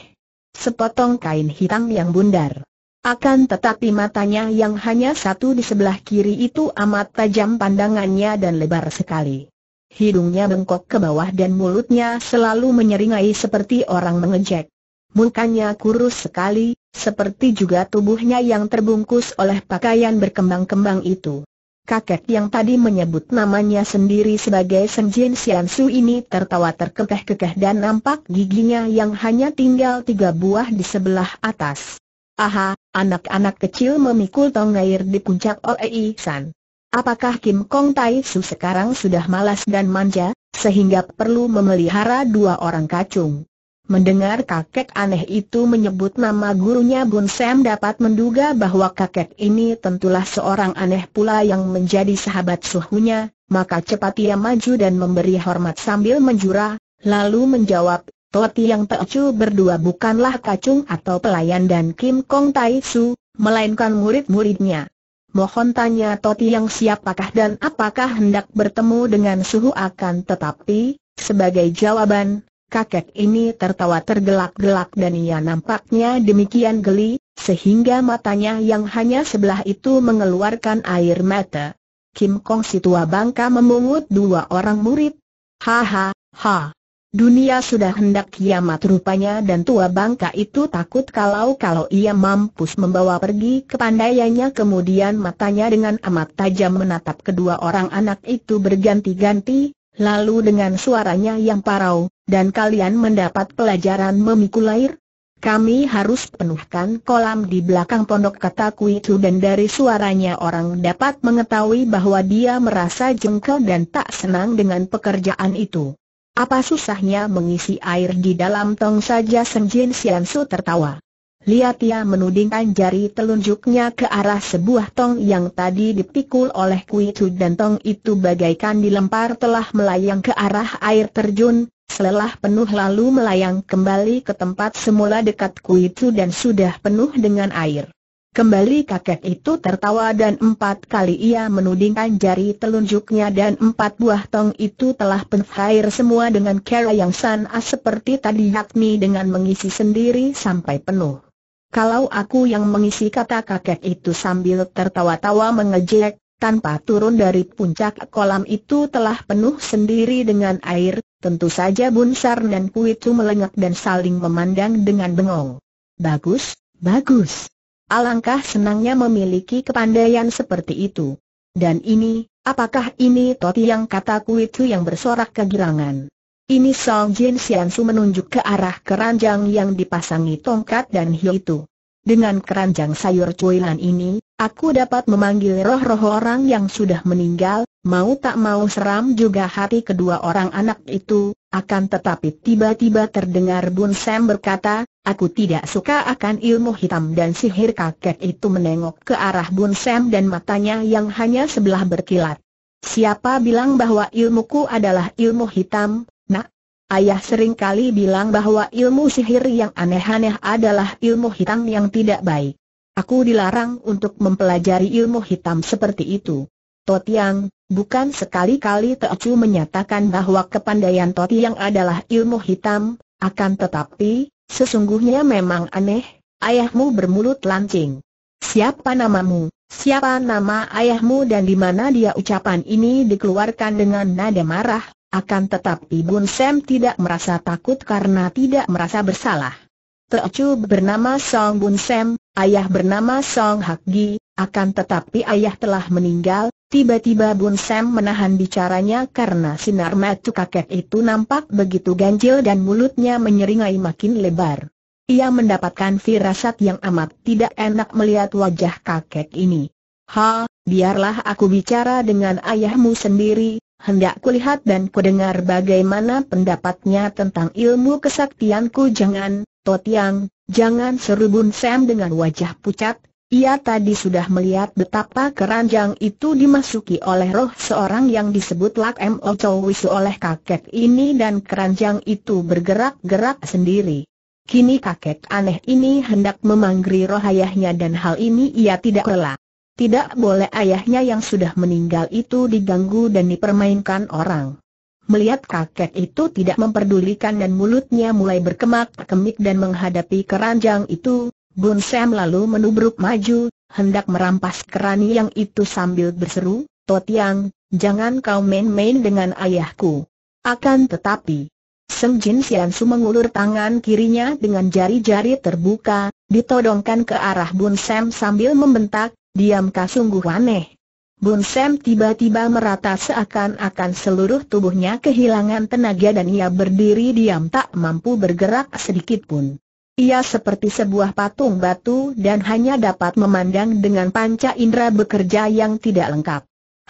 sepotong kain hitam yang bundar. Akan tetapi matanya yang hanya satu di sebelah kiri itu amat tajam pandangannya dan lebar sekali. Hidungnya bengkok ke bawah dan mulutnya selalu menyeringai seperti orang mengejek. Mukanya kurus sekali, seperti juga tubuhnya yang terbungkus oleh pakaian berkembang-kembang itu. Kakek yang tadi menyebut namanya sendiri sebagai Senjin Siansu ini tertawa terkekeh-kekeh dan nampak giginya yang hanya tinggal tiga buah di sebelah atas. Aha, anak-anak kecil memikul tong air di puncak Oei San. Apakah Kim Kong Tai Su sekarang sudah malas dan manja, sehingga perlu memelihara dua orang kacung? Mendengar kakek aneh itu menyebut nama gurunya Bun Sam dapat menduga bahwa kakek ini tentulah seorang aneh pula yang menjadi sahabat suhunya, maka cepat ia maju dan memberi hormat sambil menjura, lalu menjawab, Toti yang Teocu berdua bukanlah kacung atau pelayan dan Kim Kong Tai Su, melainkan murid-muridnya. Mohon tanya Toti yang siapakah dan apakah hendak bertemu dengan suhu akan tetapi, sebagai jawaban, kakek ini tertawa tergelak-gelak dan ia nampaknya demikian geli, sehingga matanya yang hanya sebelah itu mengeluarkan air mata. Kim Kong si tua bangka memungut dua orang murid. Ha ha. Dunia sudah hendak kiamat rupanya dan tua bangka itu takut kalau-kalau ia mampus membawa pergi ke kepandaiannya kemudian matanya dengan amat tajam menatap kedua orang anak itu berganti-ganti, lalu dengan suaranya yang parau, dan kalian mendapat pelajaran memikul air? Kami harus penuhkan kolam di belakang pondok kata Kuitu dan dari suaranya orang dapat mengetahui bahwa dia merasa jengkel dan tak senang dengan pekerjaan itu. Apa susahnya mengisi air di dalam tong saja Senjin Siansu tertawa. Lihat ia menudingkan jari telunjuknya ke arah sebuah tong yang tadi dipikul oleh Kui Chu dan tong itu bagaikan dilempar telah melayang ke arah air terjun, selelah penuh lalu melayang kembali ke tempat semula dekat Kui Chu dan sudah penuh dengan air. Kembali kakek itu tertawa dan empat kali ia menudingkan jari telunjuknya dan empat buah tong itu telah penfair semua dengan cara yang sana seperti tadi yakni dengan mengisi sendiri sampai penuh. Kalau aku yang mengisi kata kakek itu sambil tertawa-tawa mengejek, tanpa turun dari puncak kolam itu telah penuh sendiri dengan air, tentu saja Bunsar dan Puitu melengak dan saling memandang dengan bengong. Bagus, bagus. Alangkah senangnya memiliki kepandaian seperti itu. Dan ini, apakah ini Toti yang kata Kuitu yang bersorak kegirangan? Ini Song Jin Su menunjuk ke arah keranjang yang dipasangi tongkat dan hiu itu. Dengan keranjang sayur cuilan ini, aku dapat memanggil roh-roh orang yang sudah meninggal, mau tak mau seram juga hati kedua orang anak itu, akan tetapi tiba-tiba terdengar Bun Sam berkata, Aku tidak suka akan ilmu hitam dan sihir kakek itu menengok ke arah Bun Sam dan matanya yang hanya sebelah berkilat. Siapa bilang bahwa ilmuku adalah ilmu hitam, Nak, ayah seringkali bilang bahwa ilmu sihir yang aneh-aneh adalah ilmu hitam yang tidak baik. Aku dilarang untuk mempelajari ilmu hitam seperti itu. Totiang, bukan sekali-kali Teocu menyatakan bahwa kepandaian Totiang adalah ilmu hitam, akan tetapi, sesungguhnya memang aneh, ayahmu bermulut lancing. Siapa namamu? Siapa nama ayahmu dan di mana dia ucapan ini dikeluarkan dengan nada marah, akan tetapi Bun Sam tidak merasa takut karena tidak merasa bersalah. Teocu bernama Song Bun Sam, ayah bernama Song Hak Gi, akan tetapi ayah telah meninggal, tiba-tiba Bun Sam menahan bicaranya karena sinar mata kakek itu nampak begitu ganjil dan mulutnya menyeringai makin lebar. Ia mendapatkan firasat yang amat tidak enak melihat wajah kakek ini. Ha, biarlah aku bicara dengan ayahmu sendiri, hendak kulihat dan kudengar bagaimana pendapatnya tentang ilmu kesaktianku jangan, Totiang, jangan seru Bun Sam dengan wajah pucat, ia tadi sudah melihat betapa keranjang itu dimasuki oleh roh seorang yang disebut Lak Mo Chowisu oleh kakek ini dan keranjang itu bergerak-gerak sendiri. Kini kakek aneh ini hendak memanggri roh ayahnya dan hal ini ia tidak rela. Tidak boleh ayahnya yang sudah meninggal itu diganggu dan dipermainkan orang. Melihat kakek itu tidak memperdulikan dan mulutnya mulai berkemak-kemik dan menghadapi keranjang itu, Bun Sam lalu menubruk maju, hendak merampas kerani yang itu sambil berseru, Totiang, jangan kau main-main dengan ayahku. Akan tetapi, Seng Jin Sian Su mengulur tangan kirinya dengan jari-jari terbuka, ditodongkan ke arah Bun Sam sambil membentak, Diamkah sungguh aneh? Bun Sam tiba-tiba merata seakan-akan seluruh tubuhnya kehilangan tenaga dan ia berdiri diam tak mampu bergerak sedikit pun. Ia seperti sebuah patung batu dan hanya dapat memandang dengan panca indera bekerja yang tidak lengkap.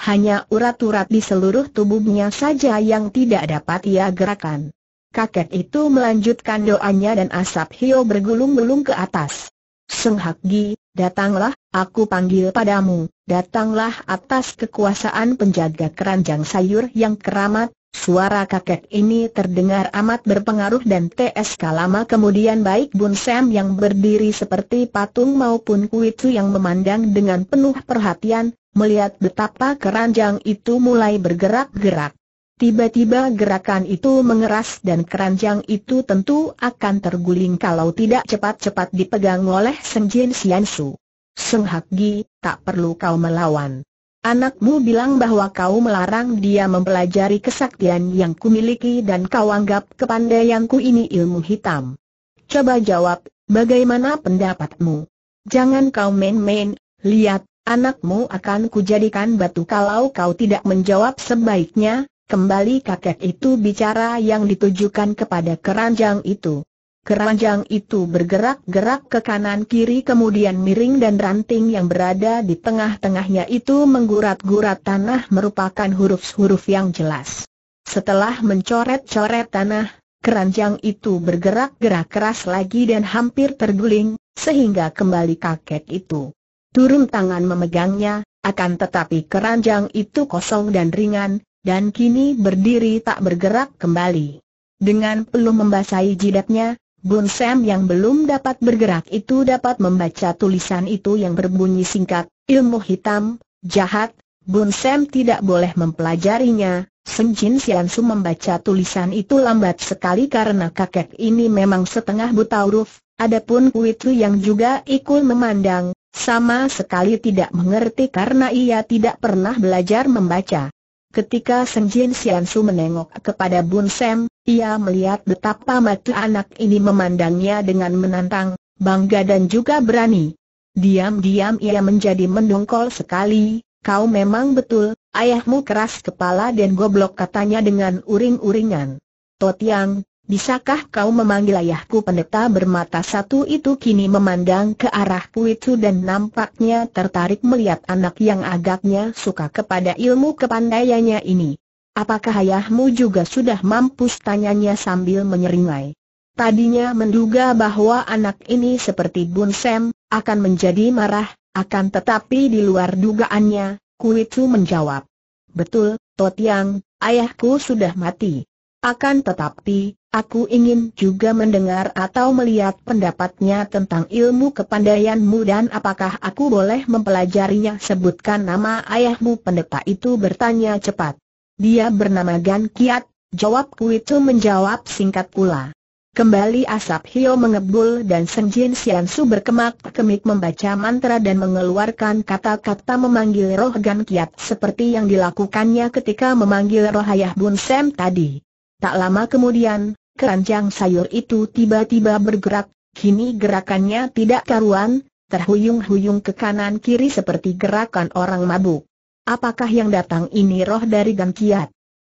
Hanya urat-urat di seluruh tubuhnya saja yang tidak dapat ia gerakan. Kakek itu melanjutkan doanya dan asap Hio bergulung-gulung ke atas. Seng Hak Gi, Datanglah, aku panggil padamu, datanglah atas kekuasaan penjaga keranjang sayur yang keramat, suara kakek ini terdengar amat berpengaruh dan TSK lama kemudian baik Bun Sam yang berdiri seperti patung maupun Kuitu yang memandang dengan penuh perhatian, melihat betapa keranjang itu mulai bergerak-gerak. Tiba-tiba gerakan itu mengeras dan keranjang itu tentu akan terguling kalau tidak cepat-cepat dipegang oleh Seng Jin Sian Su. Seng Hak Gi, tak perlu kau melawan. Anakmu bilang bahwa kau melarang dia mempelajari kesaktian yang kumiliki dan kau anggap kepandaianku ini ilmu hitam. Coba jawab, bagaimana pendapatmu? Jangan kau main-main, lihat, anakmu akan kujadikan batu kalau kau tidak menjawab sebaiknya, Kembali kakek itu bicara yang ditujukan kepada keranjang itu. Keranjang itu bergerak-gerak ke kanan kiri kemudian miring dan ranting yang berada di tengah-tengahnya itu menggurat-gurat tanah merupakan huruf-huruf yang jelas. Setelah mencoret-coret tanah, keranjang itu bergerak-gerak keras lagi dan hampir terguling, sehingga kembali kakek itu. Turun tangan memegangnya, akan tetapi keranjang itu kosong dan ringan, dan kini berdiri tak bergerak kembali. Dengan peluh membasahi jidatnya, Bun Sam yang belum dapat bergerak itu dapat membaca tulisan itu yang berbunyi singkat, ilmu hitam, jahat, Bun Sam tidak boleh mempelajarinya, Senjin Su membaca tulisan itu lambat sekali karena kakek ini memang setengah buta huruf, adapun Tu yang juga ikut memandang, sama sekali tidak mengerti karena ia tidak pernah belajar membaca. Ketika Seng Jin Su menengok kepada Bun Sam, ia melihat betapa mata anak ini memandangnya dengan menantang, bangga dan juga berani. Diam-diam ia menjadi mendongkol sekali, kau memang betul, ayahmu keras kepala dan goblok katanya dengan uring-uringan. Tot Yang, Bisakah kau memanggil ayahku pendeta bermata satu itu kini memandang ke arah Puitu dan nampaknya tertarik melihat anak yang agaknya suka kepada ilmu kepandaiannya ini. Apakah ayahmu juga sudah mampu? tanyanya sambil menyeringai. Tadinya menduga bahwa anak ini seperti Bun Sam, akan menjadi marah, akan tetapi di luar dugaannya, Kuitu menjawab. Betul, Totiang, ayahku sudah mati. Akan tetapi, Aku ingin juga mendengar atau melihat pendapatnya tentang ilmu kepandaianmu dan apakah aku boleh mempelajarinya sebutkan nama ayahmu pendeta itu bertanya cepat. Dia bernama Gan Kiat, jawabku itu menjawab singkat pula. Kembali asap Hio mengebul dan Senjin Siansu berkemak-kemik membaca mantra dan mengeluarkan kata-kata memanggil roh Gan Kiat seperti yang dilakukannya ketika memanggil roh ayah Bun Sam tadi. Tak lama kemudian, keranjang sayur itu tiba-tiba bergerak, kini gerakannya tidak karuan, terhuyung-huyung ke kanan kiri seperti gerakan orang mabuk. Apakah yang datang ini roh dari Gan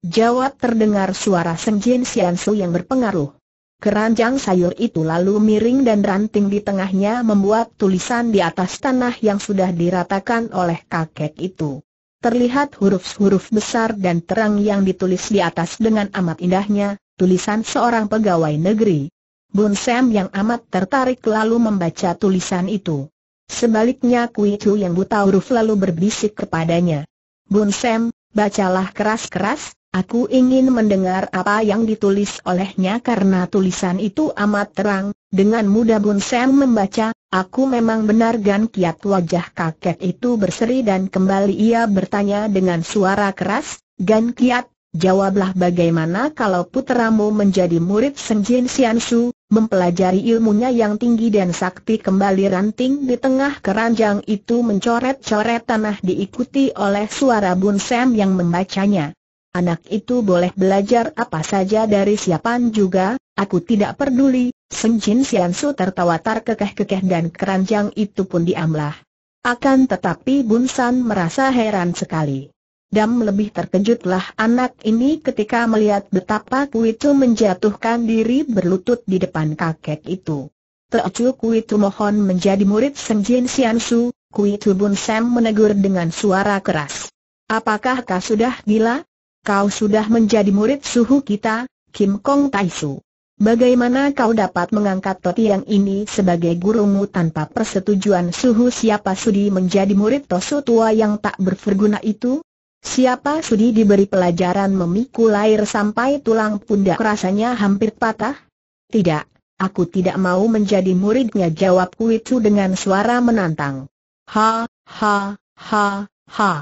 Jawab terdengar suara Senjin Siansu yang berpengaruh. Keranjang sayur itu lalu miring dan ranting di tengahnya membuat tulisan di atas tanah yang sudah diratakan oleh kakek itu. Terlihat huruf-huruf besar dan terang yang ditulis di atas dengan amat indahnya, tulisan seorang pegawai negeri. Bun Sam yang amat tertarik lalu membaca tulisan itu. Sebaliknya Kui Chu yang buta huruf lalu berbisik kepadanya. Bun Sam, bacalah keras-keras, aku ingin mendengar apa yang ditulis olehnya karena tulisan itu amat terang. Dengan mudah Bun Sam membaca, aku memang benar Gan Kiat wajah kakek itu berseri dan kembali ia bertanya dengan suara keras, Gan Kiat, Jawablah bagaimana kalau putramu menjadi murid Senjin Siansu, mempelajari ilmunya yang tinggi dan sakti kembali ranting di tengah keranjang itu mencoret-coret tanah diikuti oleh suara Bun Sam yang membacanya. Anak itu boleh belajar apa saja dari siapan juga, aku tidak peduli, Senjin Siansu tertawa terkekeh-kekeh dan keranjang itu pun diamlah. Akan tetapi Bun San merasa heran sekali. Dam lebih terkejutlah anak ini ketika melihat betapa Kuitu menjatuhkan diri berlutut di depan kakek itu. Teocu Kuitu mohon menjadi murid Senjin Siansu, Kuitu Bun Sam menegur dengan suara keras. Apakah kau sudah gila? Kau sudah menjadi murid suhu kita, Kim Kong Taisu. Bagaimana kau dapat mengangkat Toti yang ini sebagai gurumu tanpa persetujuan suhu siapa sudi menjadi murid Tosu tua yang tak berverguna itu? Siapa sudi diberi pelajaran memikul air sampai tulang pundak rasanya hampir patah? Tidak, aku tidak mau menjadi muridnya jawab Kuitu dengan suara menantang. Ha, ha, ha, ha.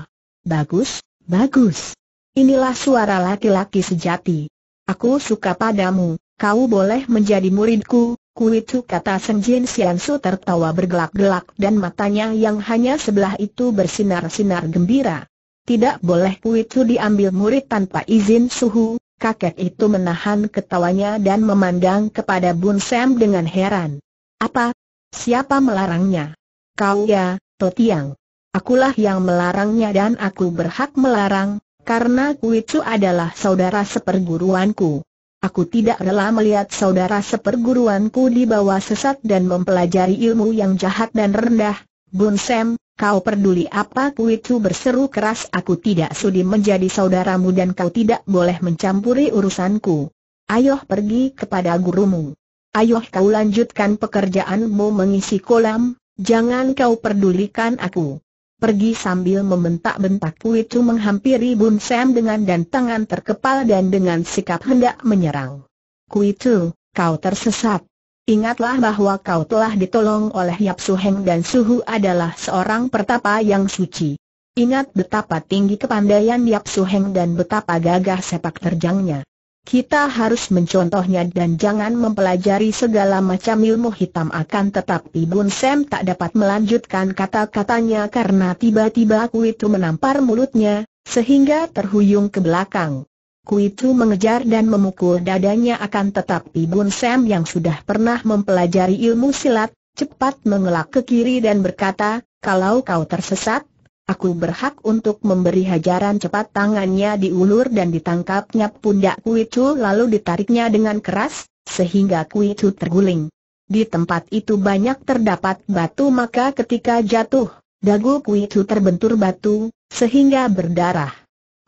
Bagus, bagus. Inilah suara laki-laki sejati. Aku suka padamu, kau boleh menjadi muridku, Kuitu kata Senjin Siansu tertawa bergelak-gelak dan matanya yang hanya sebelah itu bersinar-sinar gembira. Tidak boleh kuitu diambil murid tanpa izin suhu, kakek itu menahan ketawanya dan memandang kepada Bun Sam dengan heran. Apa? Siapa melarangnya? Kau ya, Totiang. Akulah yang melarangnya dan aku berhak melarang, karena kuitu adalah saudara seperguruanku. Aku tidak rela melihat saudara seperguruanku dibawa sesat dan mempelajari ilmu yang jahat dan rendah. Bun Sam, Kau peduli apa ku itu berseru keras aku tidak sudi menjadi saudaramu dan kau tidak boleh mencampuri urusanku. Ayoh pergi kepada gurumu. Ayoh kau lanjutkan pekerjaanmu mengisi kolam, jangan kau pedulikan aku. Pergi sambil membentak ku itu menghampiri Bun Sam dengan dan tangan terkepal dan dengan sikap hendak menyerang. Ku itu, kau tersesat. Ingatlah bahwa kau telah ditolong oleh Yap Su Heng dan Suhu adalah seorang pertapa yang suci. Ingat betapa tinggi kepandaian Yap Su Heng dan betapa gagah sepak terjangnya. Kita harus mencontohnya dan jangan mempelajari segala macam ilmu hitam akan tetapi Bun Sam tak dapat melanjutkan kata-katanya karena tiba-tiba aku itu menampar mulutnya, sehingga terhuyung ke belakang. Ku itu mengejar dan memukul dadanya akan tetapi Bun Sam yang sudah pernah mempelajari ilmu silat, cepat mengelak ke kiri dan berkata, kalau kau tersesat, Aku berhak untuk memberi hajaran cepat tangannya diulur dan ditangkapnya pundak ku itu lalu ditariknya dengan keras, sehingga ku itu terguling. Di tempat itu banyak terdapat batu maka ketika jatuh, dagu ku itu terbentur batu, sehingga berdarah.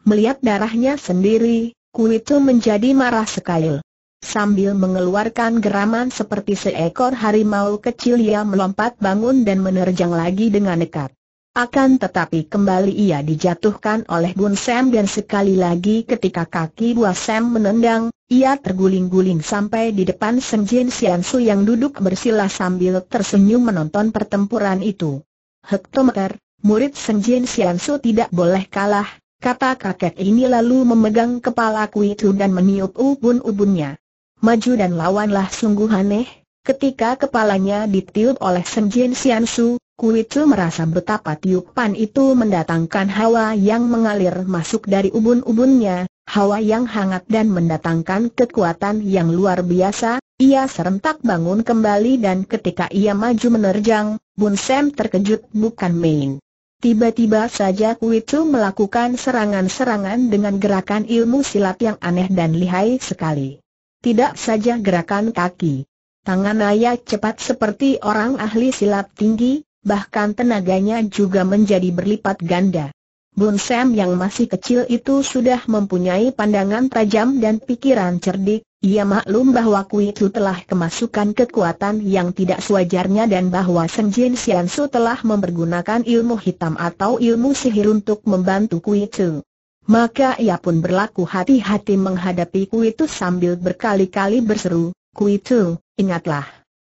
Melihat darahnya sendiri, itu menjadi marah sekali. Sambil mengeluarkan geraman seperti seekor harimau kecil ia melompat bangun dan menerjang lagi dengan nekat. Akan tetapi kembali ia dijatuhkan oleh Bun Sam dan sekali lagi ketika kaki buah Sam menendang, ia terguling-guling sampai di depan Sen Jin Sian Su yang duduk bersila sambil tersenyum menonton pertempuran itu. Hektometer, murid Sen Jin Sian Su tidak boleh kalah, Kata kakek ini lalu memegang kepala Kuitu dan meniup ubun-ubunnya. Maju dan lawanlah sungguh aneh, ketika kepalanya ditiup oleh Senjin Siansu, Kuitu merasa betapa tiupan itu mendatangkan hawa yang mengalir masuk dari ubun-ubunnya, hawa yang hangat dan mendatangkan kekuatan yang luar biasa, ia serentak bangun kembali dan ketika ia maju menerjang, Bun Sam terkejut bukan main. Tiba-tiba saja Kuitu melakukan serangan-serangan dengan gerakan ilmu silat yang aneh dan lihai sekali. Tidak saja gerakan kaki. Tangan Ayah cepat seperti orang ahli silat tinggi, bahkan tenaganya juga menjadi berlipat ganda. Bun Sam yang masih kecil itu sudah mempunyai pandangan tajam dan pikiran cerdik, ia maklum bahwa Kui Chu telah kemasukan kekuatan yang tidak sewajarnya dan bahwa Sen Jin Sian Su telah mempergunakan ilmu hitam atau ilmu sihir untuk membantu Kui Chu. Maka ia pun berlaku hati-hati menghadapi Kui Chu sambil berkali-kali berseru, Kui Chu, ingatlah.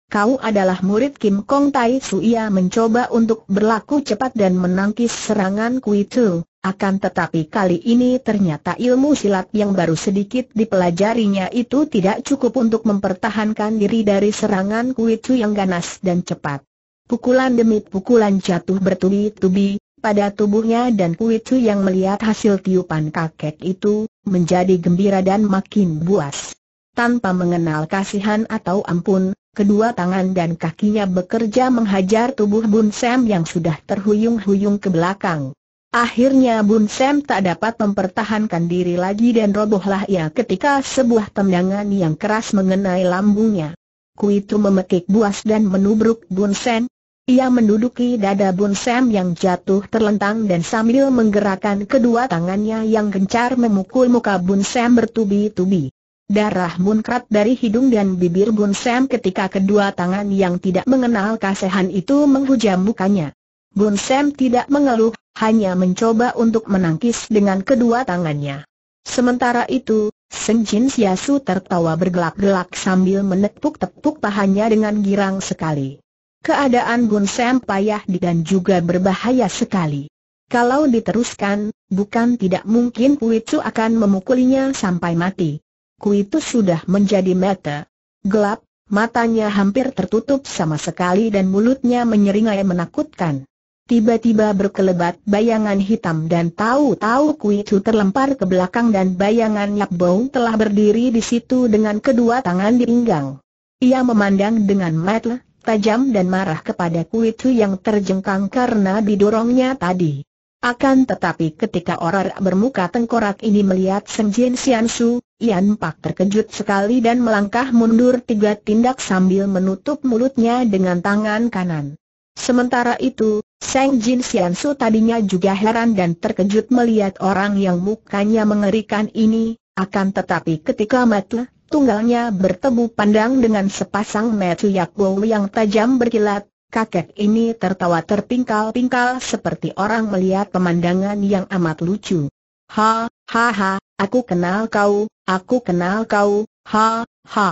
Kau adalah murid Kim Kong Tai Su ia mencoba untuk berlaku cepat dan menangkis serangan Kui Chu, akan tetapi kali ini ternyata ilmu silat yang baru sedikit dipelajarinya itu tidak cukup untuk mempertahankan diri dari serangan Kuicu yang ganas dan cepat. Pukulan demi pukulan jatuh bertubi-tubi pada tubuhnya dan Kuicu yang melihat hasil tiupan kakek itu, menjadi gembira dan makin buas. Tanpa mengenal kasihan atau ampun, kedua tangan dan kakinya bekerja menghajar tubuh Bun Sam yang sudah terhuyung-huyung ke belakang. Akhirnya Bun Sam tak dapat mempertahankan diri lagi dan robohlah ia ketika sebuah tendangan yang keras mengenai lambungnya. Kuitu memekik buas dan menubruk Bun Sam. Ia menduduki dada Bun Sam yang jatuh terlentang dan sambil menggerakkan kedua tangannya yang gencar memukul muka Bun Sam bertubi-tubi. Darah munkrat dari hidung dan bibir Bun Sam ketika kedua tangan yang tidak mengenal kasihan itu menghujam mukanya. Bun Sam tidak mengeluh hanya mencoba untuk menangkis dengan kedua tangannya. Sementara itu, Seng Jin Siasu tertawa bergelak-gelak sambil menepuk-tepuk pahanya dengan girang sekali. Keadaan Gun Sam payah dan juga berbahaya sekali. Kalau diteruskan, bukan tidak mungkin Tzu akan memukulinya sampai mati. itu sudah menjadi mata gelap, matanya hampir tertutup sama sekali dan mulutnya menyeringai menakutkan. Tiba-tiba berkelebat bayangan hitam dan tahu-tahu Kui Chu terlempar ke belakang dan bayangan Yap Bo telah berdiri di situ dengan kedua tangan di pinggang. Ia memandang dengan mata tajam dan marah kepada Kui Chu yang terjengkang karena didorongnya tadi. Akan tetapi ketika orang bermuka tengkorak ini melihat Seng Jin Sian Su, Ian Pak terkejut sekali dan melangkah mundur tiga tindak sambil menutup mulutnya dengan tangan kanan. Sementara itu, Seng Jin Sian Su tadinya juga heran dan terkejut melihat orang yang mukanya mengerikan ini, akan tetapi ketika mata tunggalnya bertemu pandang dengan sepasang metu yakbo yang tajam berkilat, kakek ini tertawa terpingkal-pingkal seperti orang melihat pemandangan yang amat lucu. Ha, ha ha, aku kenal kau, aku kenal kau, ha, ha.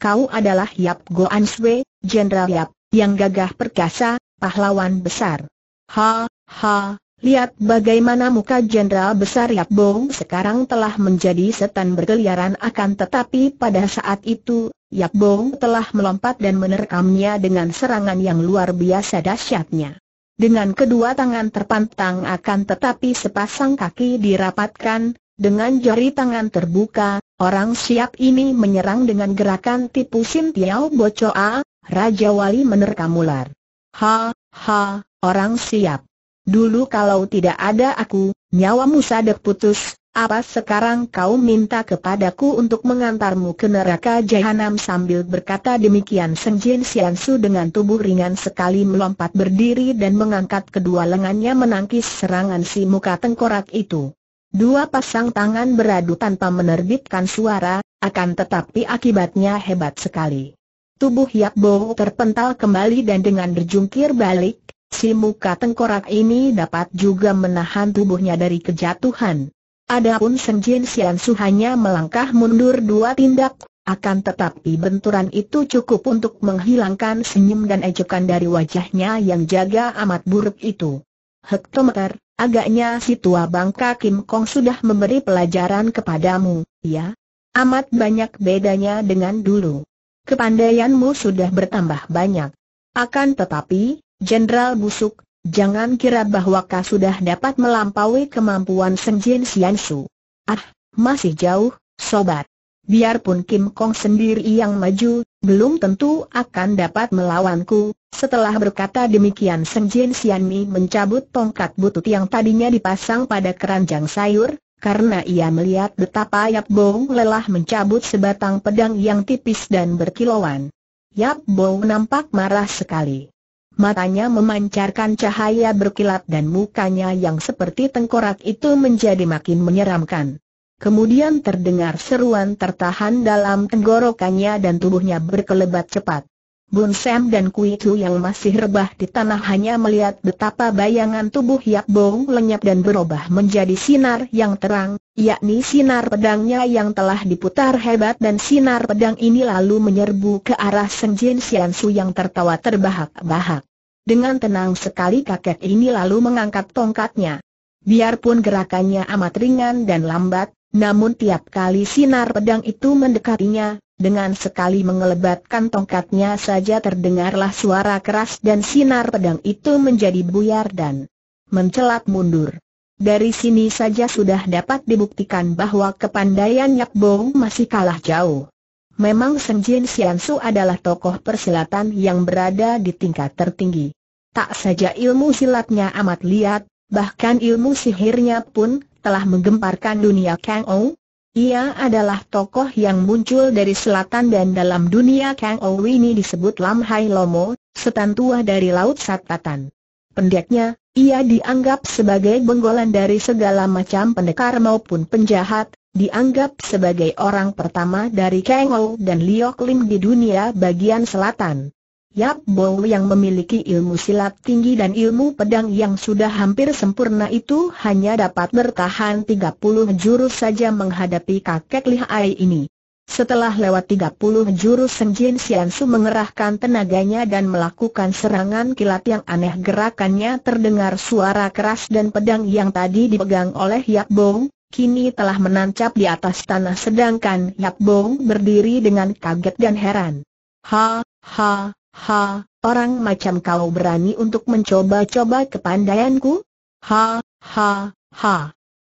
Kau adalah Yap Goan Sui, Jenderal Yap yang gagah perkasa, pahlawan besar. Ha, ha, lihat bagaimana muka Jenderal Besar Yap Bong sekarang telah menjadi setan berkeliaran akan tetapi pada saat itu, Yap Bong telah melompat dan menerkamnya dengan serangan yang luar biasa dahsyatnya. Dengan kedua tangan terpantang akan tetapi sepasang kaki dirapatkan, dengan jari tangan terbuka, orang siap ini menyerang dengan gerakan tipu Sintiau Bocoa, Raja Wali menerkam ular. Ha, ha, orang siap. Dulu kalau tidak ada aku, nyawamu sadek putus, apa sekarang kau minta kepadaku untuk mengantarmu ke neraka jahanam sambil berkata demikian Seng Siansu dengan tubuh ringan sekali melompat berdiri dan mengangkat kedua lengannya menangkis serangan si muka tengkorak itu. Dua pasang tangan beradu tanpa menerbitkan suara, akan tetapi akibatnya hebat sekali. Tubuh Yap Bo terpental kembali dan dengan berjungkir balik, si muka tengkorak ini dapat juga menahan tubuhnya dari kejatuhan. Adapun Seng Jin Sian Su hanya melangkah mundur dua tindak, akan tetapi benturan itu cukup untuk menghilangkan senyum dan ejekan dari wajahnya yang jaga amat buruk itu. Hektometer, agaknya si tua bangka Kim Kong sudah memberi pelajaran kepadamu, ya? Amat banyak bedanya dengan dulu kepandaianmu sudah bertambah banyak. Akan tetapi, Jenderal Busuk, jangan kira bahwa kau sudah dapat melampaui kemampuan Senjin Xiansu. Ah, masih jauh, sobat. Biarpun Kim Kong sendiri yang maju, belum tentu akan dapat melawanku. Setelah berkata demikian Seng Jin Mi mencabut tongkat butut yang tadinya dipasang pada keranjang sayur, karena ia melihat betapa Yap Bow lelah mencabut sebatang pedang yang tipis dan berkilauan. Yap Bow nampak marah sekali. Matanya memancarkan cahaya berkilat dan mukanya yang seperti tengkorak itu menjadi makin menyeramkan. Kemudian terdengar seruan tertahan dalam tenggorokannya dan tubuhnya berkelebat cepat. Bun Sam dan Kui Tu yang masih rebah di tanah hanya melihat betapa bayangan tubuh Yap Bong lenyap dan berubah menjadi sinar yang terang, yakni sinar pedangnya yang telah diputar hebat dan sinar pedang ini lalu menyerbu ke arah Seng Jin Sian Su yang tertawa terbahak-bahak. Dengan tenang sekali kakek ini lalu mengangkat tongkatnya. Biarpun gerakannya amat ringan dan lambat, namun tiap kali sinar pedang itu mendekatinya, dengan sekali mengelebatkan tongkatnya saja terdengarlah suara keras dan sinar pedang itu menjadi buyar dan mencelat mundur. Dari sini saja sudah dapat dibuktikan bahwa kepandaian Yap Bo masih kalah jauh. Memang Seng Jin Sian Su adalah tokoh persilatan yang berada di tingkat tertinggi. Tak saja ilmu silatnya amat liat, bahkan ilmu sihirnya pun telah menggemparkan dunia Kang Ou, ia adalah tokoh yang muncul dari selatan dan dalam dunia Kang ini disebut Lam Hai Lomo, setan tua dari Laut Satatan. Pendeknya, ia dianggap sebagai benggolan dari segala macam pendekar maupun penjahat, dianggap sebagai orang pertama dari Kang Ou dan Liok Lim di dunia bagian selatan. Yap Bow yang memiliki ilmu silat tinggi dan ilmu pedang yang sudah hampir sempurna itu hanya dapat bertahan 30 jurus saja menghadapi kakek lihai ini. Setelah lewat 30 jurus Senjin Siansu mengerahkan tenaganya dan melakukan serangan kilat yang aneh gerakannya terdengar suara keras dan pedang yang tadi dipegang oleh Yap Bow, kini telah menancap di atas tanah sedangkan Yap Bow berdiri dengan kaget dan heran. Ha, ha, Ha, orang macam kau berani untuk mencoba-coba kepandaianku? Ha, ha, ha.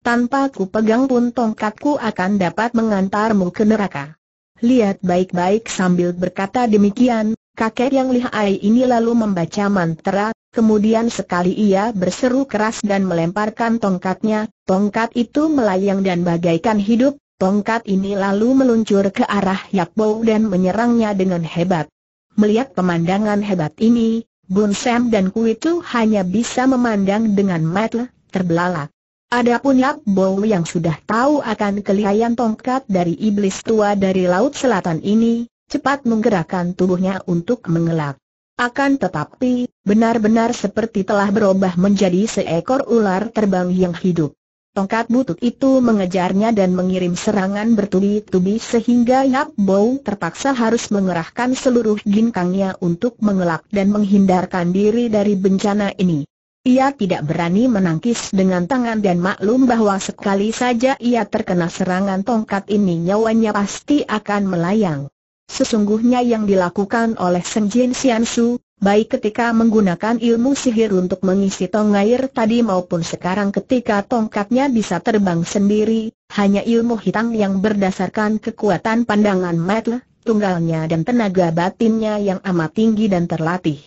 Tanpa ku pegang pun tongkatku akan dapat mengantarmu ke neraka. Lihat baik-baik sambil berkata demikian, kakek yang lihai ini lalu membaca mantra, kemudian sekali ia berseru keras dan melemparkan tongkatnya, tongkat itu melayang dan bagaikan hidup, tongkat ini lalu meluncur ke arah Yakbo dan menyerangnya dengan hebat. Melihat pemandangan hebat ini, Bun Sam dan Kui itu hanya bisa memandang dengan mata terbelalak. Adapun Yap Bow yang sudah tahu akan kelihayan tongkat dari iblis tua dari Laut Selatan ini, cepat menggerakkan tubuhnya untuk mengelak. Akan tetapi, benar-benar seperti telah berubah menjadi seekor ular terbang yang hidup. Tongkat butut itu mengejarnya dan mengirim serangan bertubi-tubi sehingga Yap Bow terpaksa harus mengerahkan seluruh ginkangnya untuk mengelak dan menghindarkan diri dari bencana ini. Ia tidak berani menangkis dengan tangan dan maklum bahwa sekali saja ia terkena serangan tongkat ini nyawanya pasti akan melayang. Sesungguhnya yang dilakukan oleh Senjin Siansu, baik ketika menggunakan ilmu sihir untuk mengisi tong air tadi maupun sekarang ketika tongkatnya bisa terbang sendiri, hanya ilmu hitam yang berdasarkan kekuatan pandangan mata, tunggalnya dan tenaga batinnya yang amat tinggi dan terlatih.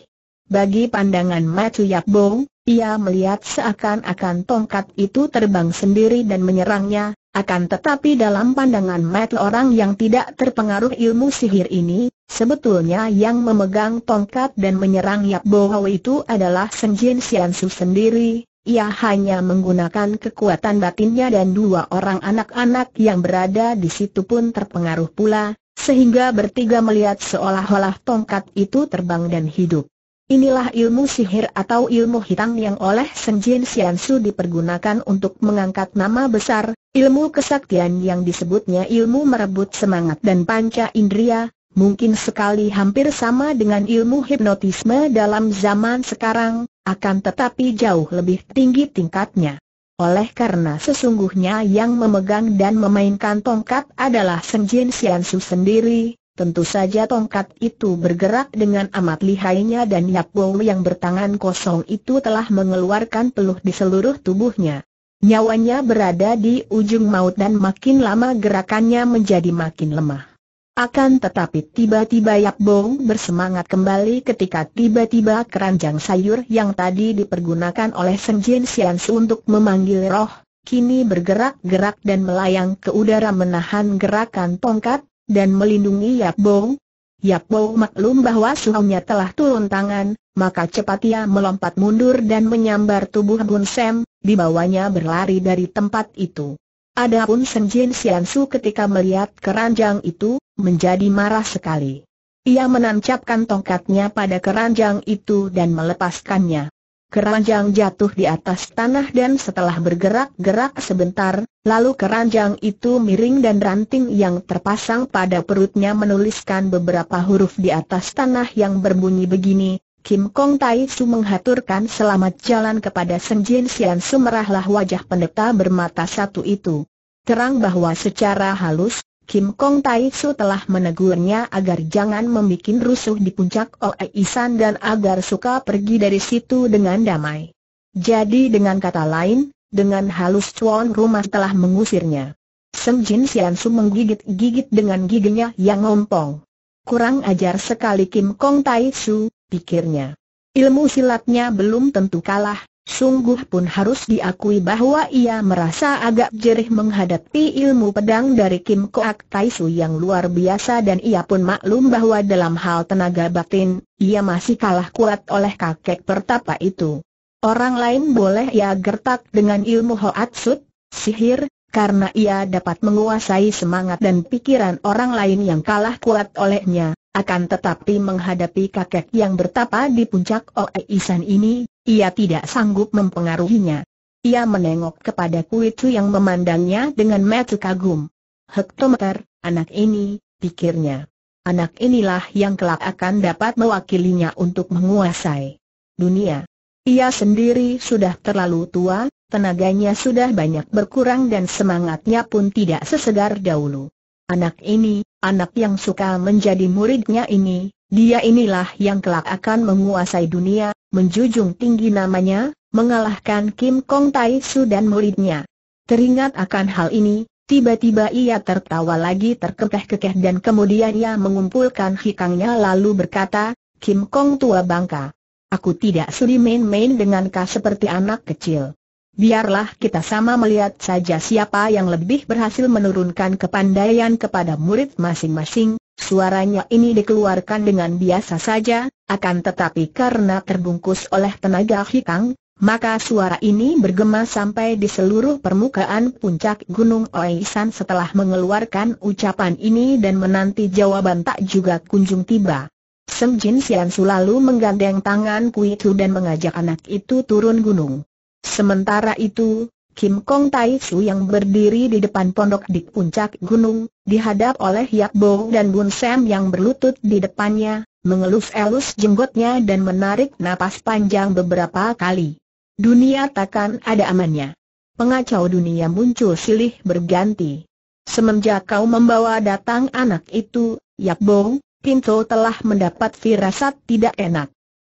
Bagi pandangan Matsu ia melihat seakan-akan tongkat itu terbang sendiri dan menyerangnya, akan tetapi dalam pandangan Matt orang yang tidak terpengaruh ilmu sihir ini, Sebetulnya yang memegang tongkat dan menyerang Yap Bohau itu adalah Jin Senjin Su sendiri, ia hanya menggunakan kekuatan batinnya dan dua orang anak-anak yang berada di situ pun terpengaruh pula, sehingga bertiga melihat seolah-olah tongkat itu terbang dan hidup. Inilah ilmu sihir atau ilmu hitam yang oleh Jin Senjin Su dipergunakan untuk mengangkat nama besar, ilmu kesaktian yang disebutnya ilmu merebut semangat dan panca indria mungkin sekali hampir sama dengan ilmu hipnotisme dalam zaman sekarang, akan tetapi jauh lebih tinggi tingkatnya. Oleh karena sesungguhnya yang memegang dan memainkan tongkat adalah Senjin Su sendiri, tentu saja tongkat itu bergerak dengan amat lihainya dan Bo yang bertangan kosong itu telah mengeluarkan peluh di seluruh tubuhnya. Nyawanya berada di ujung maut dan makin lama gerakannya menjadi makin lemah. Akan tetapi tiba-tiba Yap Bong bersemangat kembali ketika tiba-tiba keranjang sayur yang tadi dipergunakan oleh Seng Jin Su untuk memanggil roh, kini bergerak-gerak dan melayang ke udara menahan gerakan tongkat, dan melindungi Yap Bong. Yap Bong maklum bahwa suhunya telah turun tangan, maka cepat ia melompat mundur dan menyambar tubuh Bun Sem, dibawanya berlari dari tempat itu. Adapun Senjin Siansu ketika melihat keranjang itu, menjadi marah sekali. Ia menancapkan tongkatnya pada keranjang itu dan melepaskannya. Keranjang jatuh di atas tanah dan setelah bergerak-gerak sebentar, lalu keranjang itu miring dan ranting yang terpasang pada perutnya menuliskan beberapa huruf di atas tanah yang berbunyi begini, Kim Kong Tai Su menghaturkan selamat jalan kepada Seng Jin Sian merahlah wajah pendeta bermata satu itu. Terang bahwa secara halus, Kim Kong Tai Su telah menegurnya agar jangan membuat rusuh di puncak Oe Isan dan agar suka pergi dari situ dengan damai. Jadi dengan kata lain, dengan halus cuan rumah telah mengusirnya. Seng Jin Sian Su menggigit-gigit dengan giginya yang ngompong. Kurang ajar sekali Kim Kong Tai Su, pikirnya. Ilmu silatnya belum tentu kalah, sungguh pun harus diakui bahwa ia merasa agak jerih menghadapi ilmu pedang dari Kim Koak Taisu yang luar biasa dan ia pun maklum bahwa dalam hal tenaga batin, ia masih kalah kuat oleh kakek pertapa itu. Orang lain boleh ia gertak dengan ilmu hoatsut, sihir, karena ia dapat menguasai semangat dan pikiran orang lain yang kalah kuat olehnya, akan tetapi menghadapi kakek yang bertapa di puncak Oe Isan ini, ia tidak sanggup mempengaruhinya. Ia menengok kepada Kuitu yang memandangnya dengan mata kagum. Hektometer, anak ini, pikirnya. Anak inilah yang kelak akan dapat mewakilinya untuk menguasai dunia. Ia sendiri sudah terlalu tua, tenaganya sudah banyak berkurang dan semangatnya pun tidak sesegar dahulu. Anak ini, anak yang suka menjadi muridnya ini, dia inilah yang kelak akan menguasai dunia, menjunjung tinggi namanya, mengalahkan Kim Kong Tai Su dan muridnya. Teringat akan hal ini, tiba-tiba ia tertawa lagi terkekeh-kekeh dan kemudian ia mengumpulkan hikangnya lalu berkata, Kim Kong tua bangka. Aku tidak sudi main-main dengan kau seperti anak kecil. Biarlah kita sama melihat saja siapa yang lebih berhasil menurunkan kepandaian kepada murid masing-masing, suaranya ini dikeluarkan dengan biasa saja, akan tetapi karena terbungkus oleh tenaga hikang, maka suara ini bergema sampai di seluruh permukaan puncak Gunung Oisan setelah mengeluarkan ucapan ini dan menanti jawaban tak juga kunjung tiba. Sem Jin Sian Su lalu menggandeng tangan Kui Tu dan mengajak anak itu turun gunung. Sementara itu, Kim Kong Tai Su yang berdiri di depan pondok di puncak gunung, dihadap oleh Yak Bo dan Bun Sam yang berlutut di depannya, mengelus-elus jenggotnya dan menarik napas panjang beberapa kali. Dunia takkan ada amannya. Pengacau dunia muncul silih berganti. Semenjak kau membawa datang anak itu, Yak Bo, Pinto telah mendapat firasat tidak enak.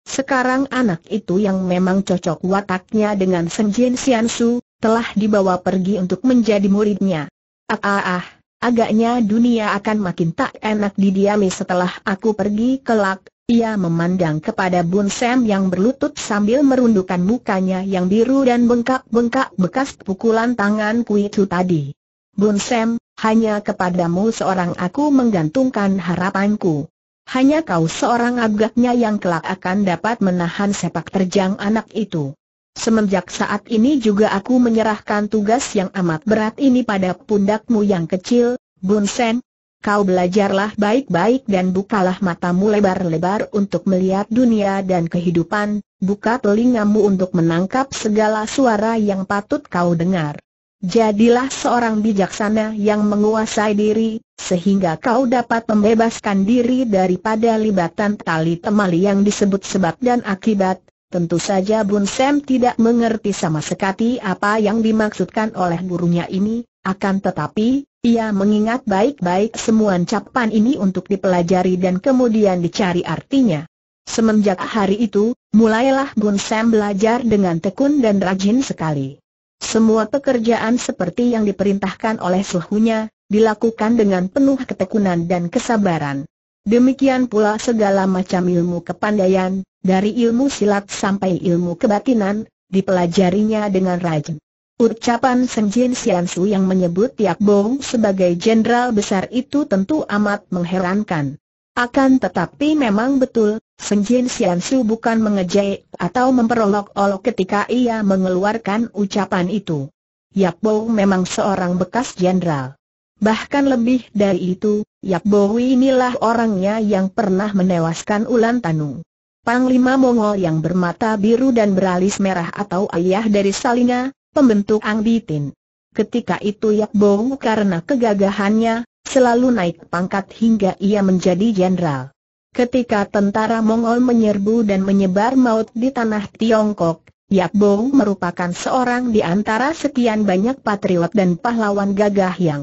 Sekarang anak itu yang memang cocok wataknya dengan Seng Siansu, telah dibawa pergi untuk menjadi muridnya. Ah ah ah, agaknya dunia akan makin tak enak didiami setelah aku pergi kelak. Ia memandang kepada Bun Sam yang berlutut sambil merundukkan mukanya yang biru dan bengkak-bengkak bekas pukulan tangan itu tadi. Bun Sam, hanya kepadamu seorang aku menggantungkan harapanku. Hanya kau seorang agaknya yang kelak akan dapat menahan sepak terjang anak itu. Semenjak saat ini juga aku menyerahkan tugas yang amat berat ini pada pundakmu yang kecil, Bun Sen. Kau belajarlah baik-baik dan bukalah matamu lebar-lebar untuk melihat dunia dan kehidupan, buka telingamu untuk menangkap segala suara yang patut kau dengar. Jadilah seorang bijaksana yang menguasai diri, sehingga kau dapat membebaskan diri daripada libatan tali temali yang disebut sebab dan akibat. Tentu saja Bun Sam tidak mengerti sama sekali apa yang dimaksudkan oleh gurunya ini, akan tetapi, ia mengingat baik-baik semua capan ini untuk dipelajari dan kemudian dicari artinya. Semenjak hari itu, mulailah Bun Sam belajar dengan tekun dan rajin sekali. Semua pekerjaan seperti yang diperintahkan oleh suhunya, dilakukan dengan penuh ketekunan dan kesabaran. Demikian pula segala macam ilmu kepandaian, dari ilmu silat sampai ilmu kebatinan, dipelajarinya dengan rajin. Ucapan Senjin Siansu yang menyebut Tiak Bong sebagai jenderal besar itu tentu amat mengherankan. Akan tetapi memang betul, Senjin Su bukan mengejek atau memperolok-olok ketika ia mengeluarkan ucapan itu. Yap Bo memang seorang bekas jenderal. Bahkan lebih dari itu, Yap Bo inilah orangnya yang pernah menewaskan Ulan Tanu. Panglima Mongol yang bermata biru dan beralis merah atau ayah dari Salinga, pembentuk Ang Bitin. Ketika itu Yap karena kegagahannya, selalu naik pangkat hingga ia menjadi jenderal. Ketika tentara Mongol menyerbu dan menyebar maut di tanah Tiongkok, Bo merupakan seorang di antara sekian banyak patriot dan pahlawan gagah yang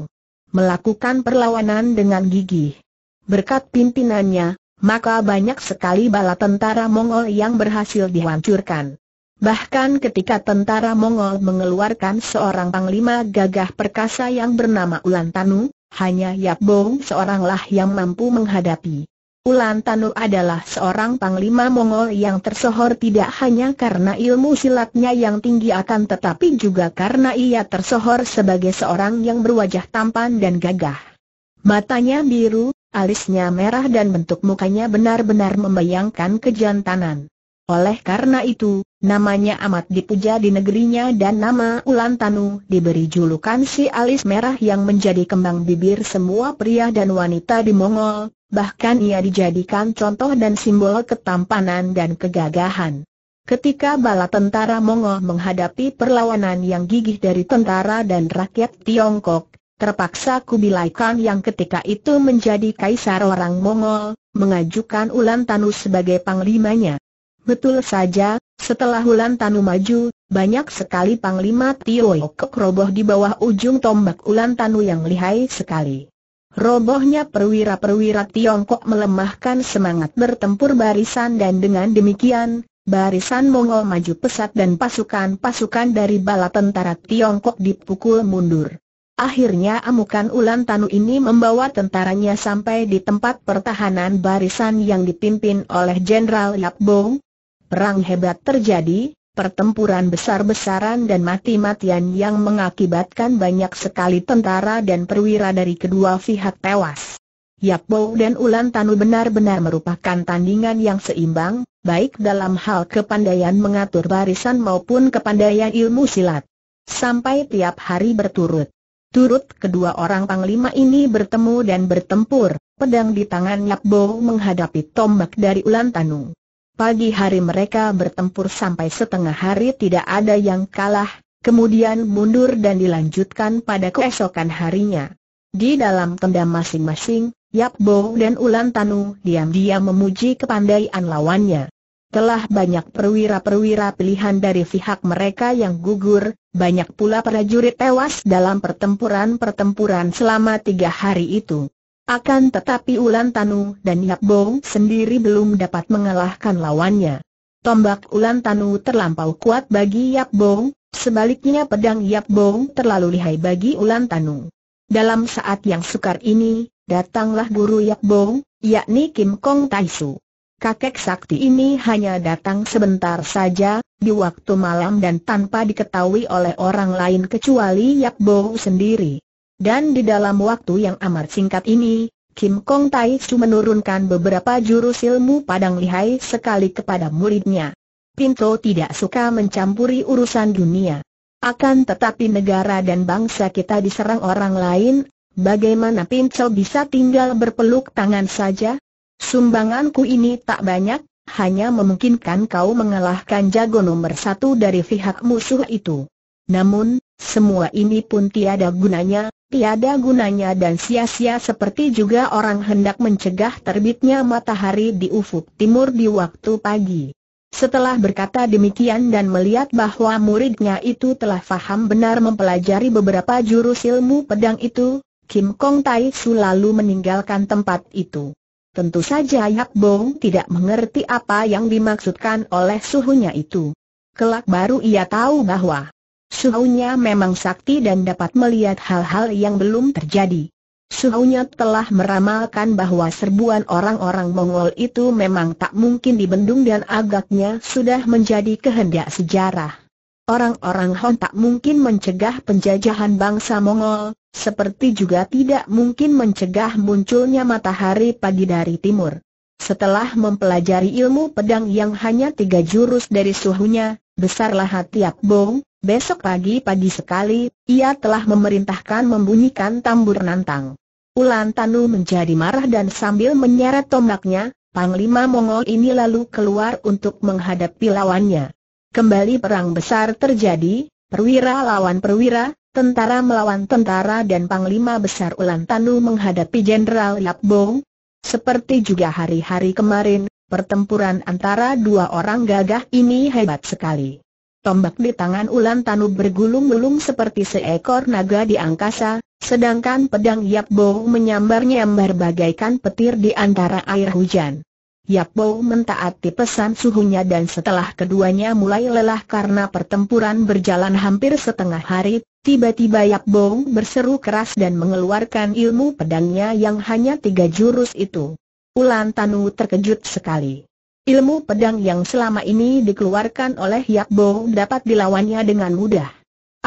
melakukan perlawanan dengan gigih. Berkat pimpinannya, maka banyak sekali bala tentara Mongol yang berhasil dihancurkan. Bahkan ketika tentara Mongol mengeluarkan seorang panglima gagah perkasa yang bernama Ulan Tanu, hanya Yap Bong seoranglah yang mampu menghadapi. Ulan Tanu adalah seorang panglima Mongol yang tersohor tidak hanya karena ilmu silatnya yang tinggi akan tetapi juga karena ia tersohor sebagai seorang yang berwajah tampan dan gagah. Matanya biru, alisnya merah dan bentuk mukanya benar-benar membayangkan kejantanan. Oleh karena itu, namanya amat dipuja di negerinya dan nama Ulan Tanu diberi julukan si alis merah yang menjadi kembang bibir semua pria dan wanita di Mongol, bahkan ia dijadikan contoh dan simbol ketampanan dan kegagahan. Ketika bala tentara Mongol menghadapi perlawanan yang gigih dari tentara dan rakyat Tiongkok, terpaksa Kubilai Khan yang ketika itu menjadi kaisar orang Mongol, mengajukan Ulan Tanu sebagai panglimanya. Betul saja, setelah Ulan Tanu maju, banyak sekali Panglima Tio Kok roboh di bawah ujung tombak Ulan Tanu yang lihai sekali. Robohnya perwira-perwira Tiongkok melemahkan semangat bertempur barisan dan dengan demikian, barisan Mongol maju pesat dan pasukan-pasukan dari bala tentara Tiongkok dipukul mundur. Akhirnya amukan Ulan Tanu ini membawa tentaranya sampai di tempat pertahanan barisan yang dipimpin oleh Jenderal Yap Bong, Perang hebat terjadi, pertempuran besar-besaran dan mati-matian yang mengakibatkan banyak sekali tentara dan perwira dari kedua pihak tewas. Yapbo dan Ulan Tanu benar-benar merupakan tandingan yang seimbang, baik dalam hal kepandaian mengatur barisan maupun kepandaian ilmu silat. Sampai tiap hari berturut. Turut kedua orang panglima ini bertemu dan bertempur, pedang di tangan Yapbo menghadapi tombak dari Ulan Tanu. Pagi hari mereka bertempur sampai setengah hari tidak ada yang kalah, kemudian mundur dan dilanjutkan pada keesokan harinya. Di dalam tenda masing-masing, Yap Bo dan Ulan Tanu diam-diam memuji kepandaian lawannya. Telah banyak perwira-perwira pilihan dari pihak mereka yang gugur, banyak pula prajurit tewas dalam pertempuran-pertempuran selama tiga hari itu. Akan tetapi Ulan Tanu dan Yap Bong sendiri belum dapat mengalahkan lawannya. Tombak Ulan Tanu terlampau kuat bagi Yap Bong, sebaliknya pedang Yap Bong terlalu lihai bagi Ulan Tanu. Dalam saat yang sukar ini, datanglah guru Yap Bong, yakni Kim Kong Taisu. Kakek sakti ini hanya datang sebentar saja, di waktu malam dan tanpa diketahui oleh orang lain kecuali Yap Bong sendiri. Dan di dalam waktu yang amat singkat ini, Kim Kong Tai Chu menurunkan beberapa jurus ilmu padang lihai sekali kepada muridnya. Pinto tidak suka mencampuri urusan dunia. Akan tetapi negara dan bangsa kita diserang orang lain, bagaimana Pinto bisa tinggal berpeluk tangan saja? Sumbanganku ini tak banyak, hanya memungkinkan kau mengalahkan jago nomor satu dari pihak musuh itu. Namun, semua ini pun tiada gunanya, tiada gunanya dan sia-sia seperti juga orang hendak mencegah terbitnya matahari di ufuk timur di waktu pagi. Setelah berkata demikian dan melihat bahwa muridnya itu telah faham benar mempelajari beberapa jurus ilmu pedang itu, Kim Kong Tai Su lalu meninggalkan tempat itu. Tentu saja Yak Bong tidak mengerti apa yang dimaksudkan oleh suhunya itu. Kelak baru ia tahu bahwa Suhunya memang sakti dan dapat melihat hal-hal yang belum terjadi. Suhunya telah meramalkan bahwa serbuan orang-orang Mongol itu memang tak mungkin dibendung dan agaknya sudah menjadi kehendak sejarah. Orang-orang Hon tak mungkin mencegah penjajahan bangsa Mongol, seperti juga tidak mungkin mencegah munculnya matahari pagi dari timur. Setelah mempelajari ilmu pedang yang hanya tiga jurus dari suhunya, besarlah hati Bong. Besok pagi-pagi sekali, ia telah memerintahkan membunyikan tambur nantang. Ulan Tanu menjadi marah dan sambil menyeret tombaknya, Panglima Mongol ini lalu keluar untuk menghadapi lawannya. Kembali perang besar terjadi, perwira lawan perwira, tentara melawan tentara dan Panglima Besar Ulan Tanu menghadapi Jenderal Yap Seperti juga hari-hari kemarin, pertempuran antara dua orang gagah ini hebat sekali. Tombak di tangan Ulan Tanu bergulung-gulung seperti seekor naga di angkasa, sedangkan pedang Yap Bo menyambar-nyambar bagaikan petir di antara air hujan. Yap Bo mentaati pesan suhunya dan setelah keduanya mulai lelah karena pertempuran berjalan hampir setengah hari, tiba-tiba Yap Bo berseru keras dan mengeluarkan ilmu pedangnya yang hanya tiga jurus itu. Ulan Tanu terkejut sekali. Ilmu pedang yang selama ini dikeluarkan oleh Yap Bo dapat dilawannya dengan mudah.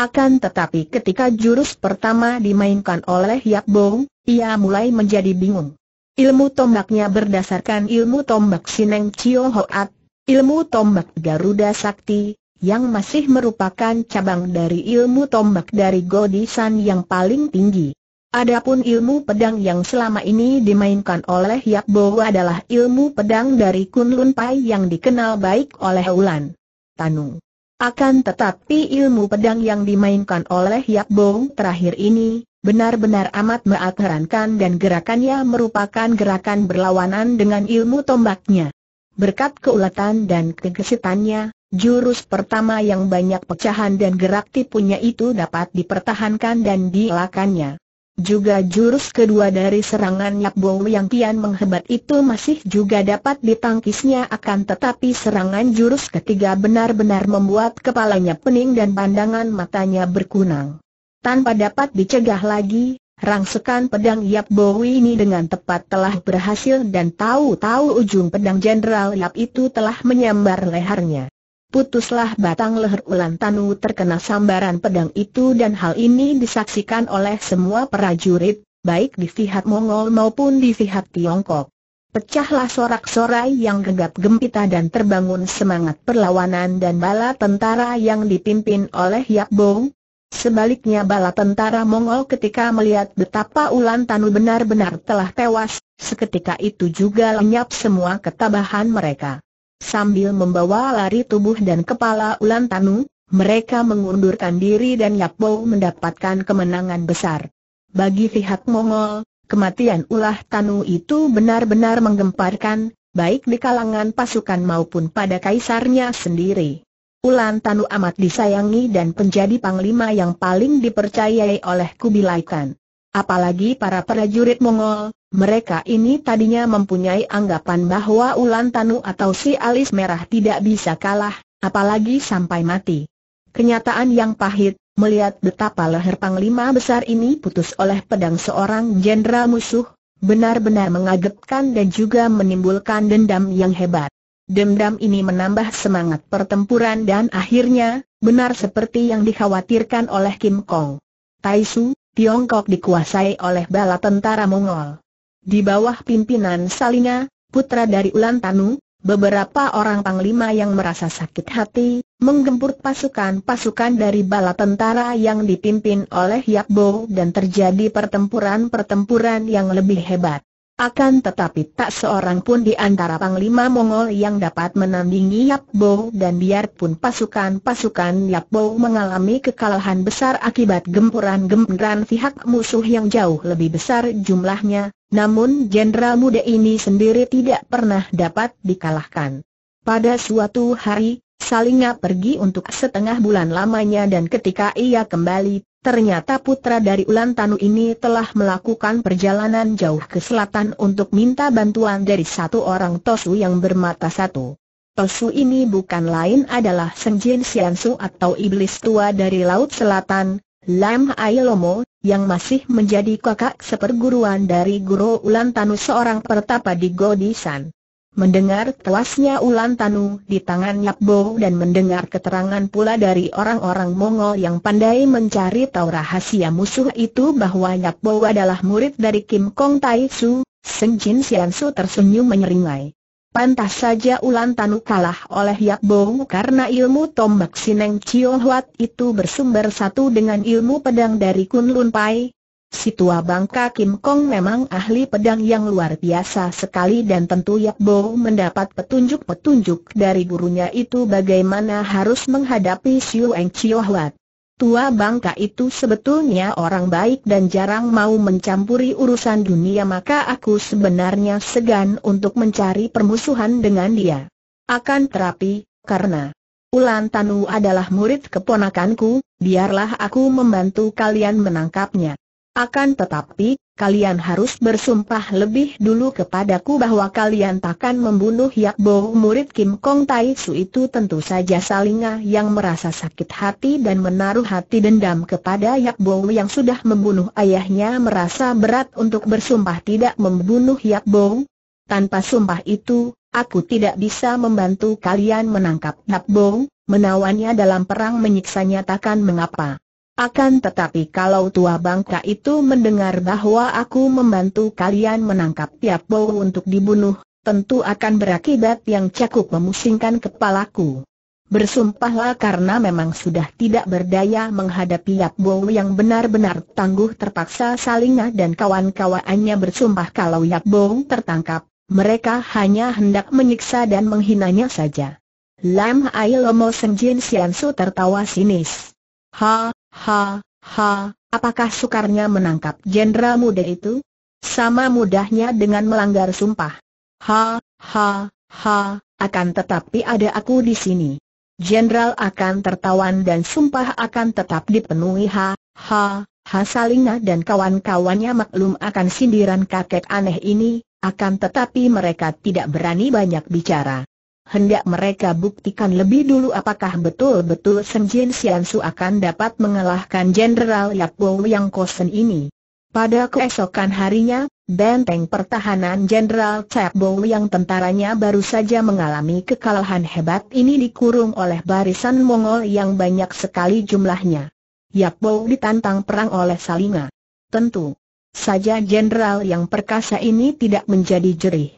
Akan tetapi ketika jurus pertama dimainkan oleh Yap Bo, ia mulai menjadi bingung. Ilmu tombaknya berdasarkan ilmu tombak Sineng Chio Hoat, ilmu tombak Garuda Sakti, yang masih merupakan cabang dari ilmu tombak dari Godisan yang paling tinggi. Adapun ilmu pedang yang selama ini dimainkan oleh Yak Bo adalah ilmu pedang dari Kunlun Pai yang dikenal baik oleh Ulan Tanu. Akan tetapi ilmu pedang yang dimainkan oleh Yak Bo terakhir ini, benar-benar amat meatherankan dan gerakannya merupakan gerakan berlawanan dengan ilmu tombaknya. Berkat keuletan dan kegesitannya, jurus pertama yang banyak pecahan dan gerak tipunya itu dapat dipertahankan dan dielakannya. Juga jurus kedua dari serangan Yap Bo yang kian menghebat itu masih juga dapat ditangkisnya akan tetapi serangan jurus ketiga benar-benar membuat kepalanya pening dan pandangan matanya berkunang. Tanpa dapat dicegah lagi, Rangsekan pedang Yap Bo ini dengan tepat telah berhasil dan tahu-tahu ujung pedang Jenderal Yap itu telah menyambar lehernya putuslah batang leher Ulan Tanu terkena sambaran pedang itu dan hal ini disaksikan oleh semua prajurit, baik di pihak Mongol maupun di pihak Tiongkok. Pecahlah sorak-sorai yang gegap gempita dan terbangun semangat perlawanan dan bala tentara yang dipimpin oleh Yak Bong. Sebaliknya bala tentara Mongol ketika melihat betapa Ulan Tanu benar-benar telah tewas, seketika itu juga lenyap semua ketabahan mereka. Sambil membawa lari tubuh dan kepala Ulan Tanu, mereka mengundurkan diri dan Bo mendapatkan kemenangan besar. Bagi pihak Mongol, kematian Ulah Tanu itu benar-benar menggemparkan, baik di kalangan pasukan maupun pada kaisarnya sendiri. Ulan Tanu amat disayangi dan menjadi panglima yang paling dipercayai oleh Kubilai Khan. Apalagi para prajurit Mongol, mereka ini tadinya mempunyai anggapan bahwa Ulan Tanu atau si alis merah tidak bisa kalah, apalagi sampai mati. Kenyataan yang pahit, melihat betapa leher panglima besar ini putus oleh pedang seorang jenderal musuh, benar-benar mengagetkan dan juga menimbulkan dendam yang hebat. Dendam ini menambah semangat pertempuran dan akhirnya, benar seperti yang dikhawatirkan oleh Kim Kong. Taisu, Tiongkok dikuasai oleh bala tentara Mongol. Di bawah pimpinan Salinga, putra dari Ulan Tanu, beberapa orang panglima yang merasa sakit hati, menggempur pasukan-pasukan dari bala tentara yang dipimpin oleh Yakbo dan terjadi pertempuran-pertempuran yang lebih hebat. Akan tetapi tak seorang pun di antara Panglima Mongol yang dapat menandingi Yap Bo dan biarpun pasukan-pasukan Yap Bo mengalami kekalahan besar akibat gempuran-gempuran pihak musuh yang jauh lebih besar jumlahnya, namun jenderal muda ini sendiri tidak pernah dapat dikalahkan. Pada suatu hari, Salinga pergi untuk setengah bulan lamanya dan ketika ia kembali, Ternyata putra dari Ulan Tanu ini telah melakukan perjalanan jauh ke selatan untuk minta bantuan dari satu orang Tosu yang bermata satu. Tosu ini bukan lain adalah Senjin Siansu atau iblis tua dari Laut Selatan, Lam Ailomo, yang masih menjadi kakak seperguruan dari Guru Ulan Tanu seorang pertapa di Godisan. Mendengar telasnya ulan tanu di tangan Yapbo dan mendengar keterangan pula dari orang-orang Mongol yang pandai mencari tahu rahasia musuh itu bahwa Yapbo adalah murid dari Kim Kong Tai Su, Seng Jin Sian Su tersenyum menyeringai. Pantas saja Ulan Tanu kalah oleh Yak Bo karena ilmu tombak Sineng Chiu itu bersumber satu dengan ilmu pedang dari Kun Lun Pai, Si tua bangka Kim Kong memang ahli pedang yang luar biasa sekali dan tentu Yap Bo mendapat petunjuk-petunjuk dari gurunya itu bagaimana harus menghadapi Siu Eng Chiu Huat. Tua bangka itu sebetulnya orang baik dan jarang mau mencampuri urusan dunia maka aku sebenarnya segan untuk mencari permusuhan dengan dia. Akan terapi, karena Ulan Tanu adalah murid keponakanku, biarlah aku membantu kalian menangkapnya. Akan tetapi, kalian harus bersumpah lebih dulu kepadaku bahwa kalian takkan membunuh Bo murid Kim Kong Tai Su itu tentu saja Salinga yang merasa sakit hati dan menaruh hati dendam kepada Bo yang sudah membunuh ayahnya merasa berat untuk bersumpah tidak membunuh Bo. Tanpa sumpah itu, aku tidak bisa membantu kalian menangkap Bo, menawannya dalam perang menyiksanya takkan mengapa. Akan tetapi kalau tua bangka itu mendengar bahwa aku membantu kalian menangkap Tiap Bau untuk dibunuh, tentu akan berakibat yang cakup memusingkan kepalaku. Bersumpahlah karena memang sudah tidak berdaya menghadapi Yap Bo yang benar-benar tangguh terpaksa Salinga dan kawan-kawannya bersumpah kalau Yap Bo tertangkap, mereka hanya hendak menyiksa dan menghinanya saja. Lam Ai Lomo Siansu tertawa sinis. Ha, Ha, ha, apakah sukarnya menangkap jenderal muda itu? Sama mudahnya dengan melanggar sumpah. Ha, ha, ha, akan tetapi ada aku di sini. Jenderal akan tertawan dan sumpah akan tetap dipenuhi ha, ha, ha Salinga dan kawan-kawannya maklum akan sindiran kakek aneh ini, akan tetapi mereka tidak berani banyak bicara hendak mereka buktikan lebih dulu apakah betul-betul Sen Jin Sian Su akan dapat mengalahkan Jenderal Yap Bo Yang Kosen ini. Pada keesokan harinya, benteng pertahanan Jenderal Yap Bo yang tentaranya baru saja mengalami kekalahan hebat ini dikurung oleh barisan Mongol yang banyak sekali jumlahnya. Yap Bo ditantang perang oleh Salinga. Tentu saja Jenderal yang perkasa ini tidak menjadi jerih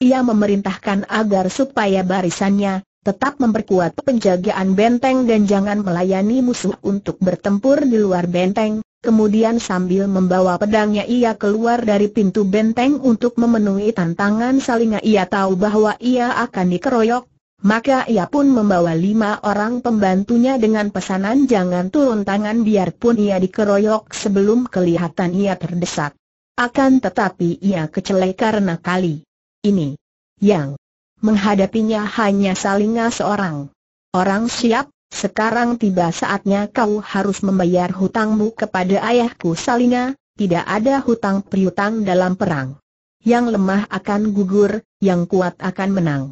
ia memerintahkan agar supaya barisannya tetap memperkuat penjagaan benteng dan jangan melayani musuh untuk bertempur di luar benteng. Kemudian sambil membawa pedangnya ia keluar dari pintu benteng untuk memenuhi tantangan salinga ia tahu bahwa ia akan dikeroyok, maka ia pun membawa lima orang pembantunya dengan pesanan jangan turun tangan biarpun ia dikeroyok sebelum kelihatan ia terdesak. Akan tetapi ia kecelai karena kali ini. Yang menghadapinya hanya Salinga seorang. Orang siap, sekarang tiba saatnya kau harus membayar hutangmu kepada ayahku Salinga, tidak ada hutang priutang dalam perang. Yang lemah akan gugur, yang kuat akan menang.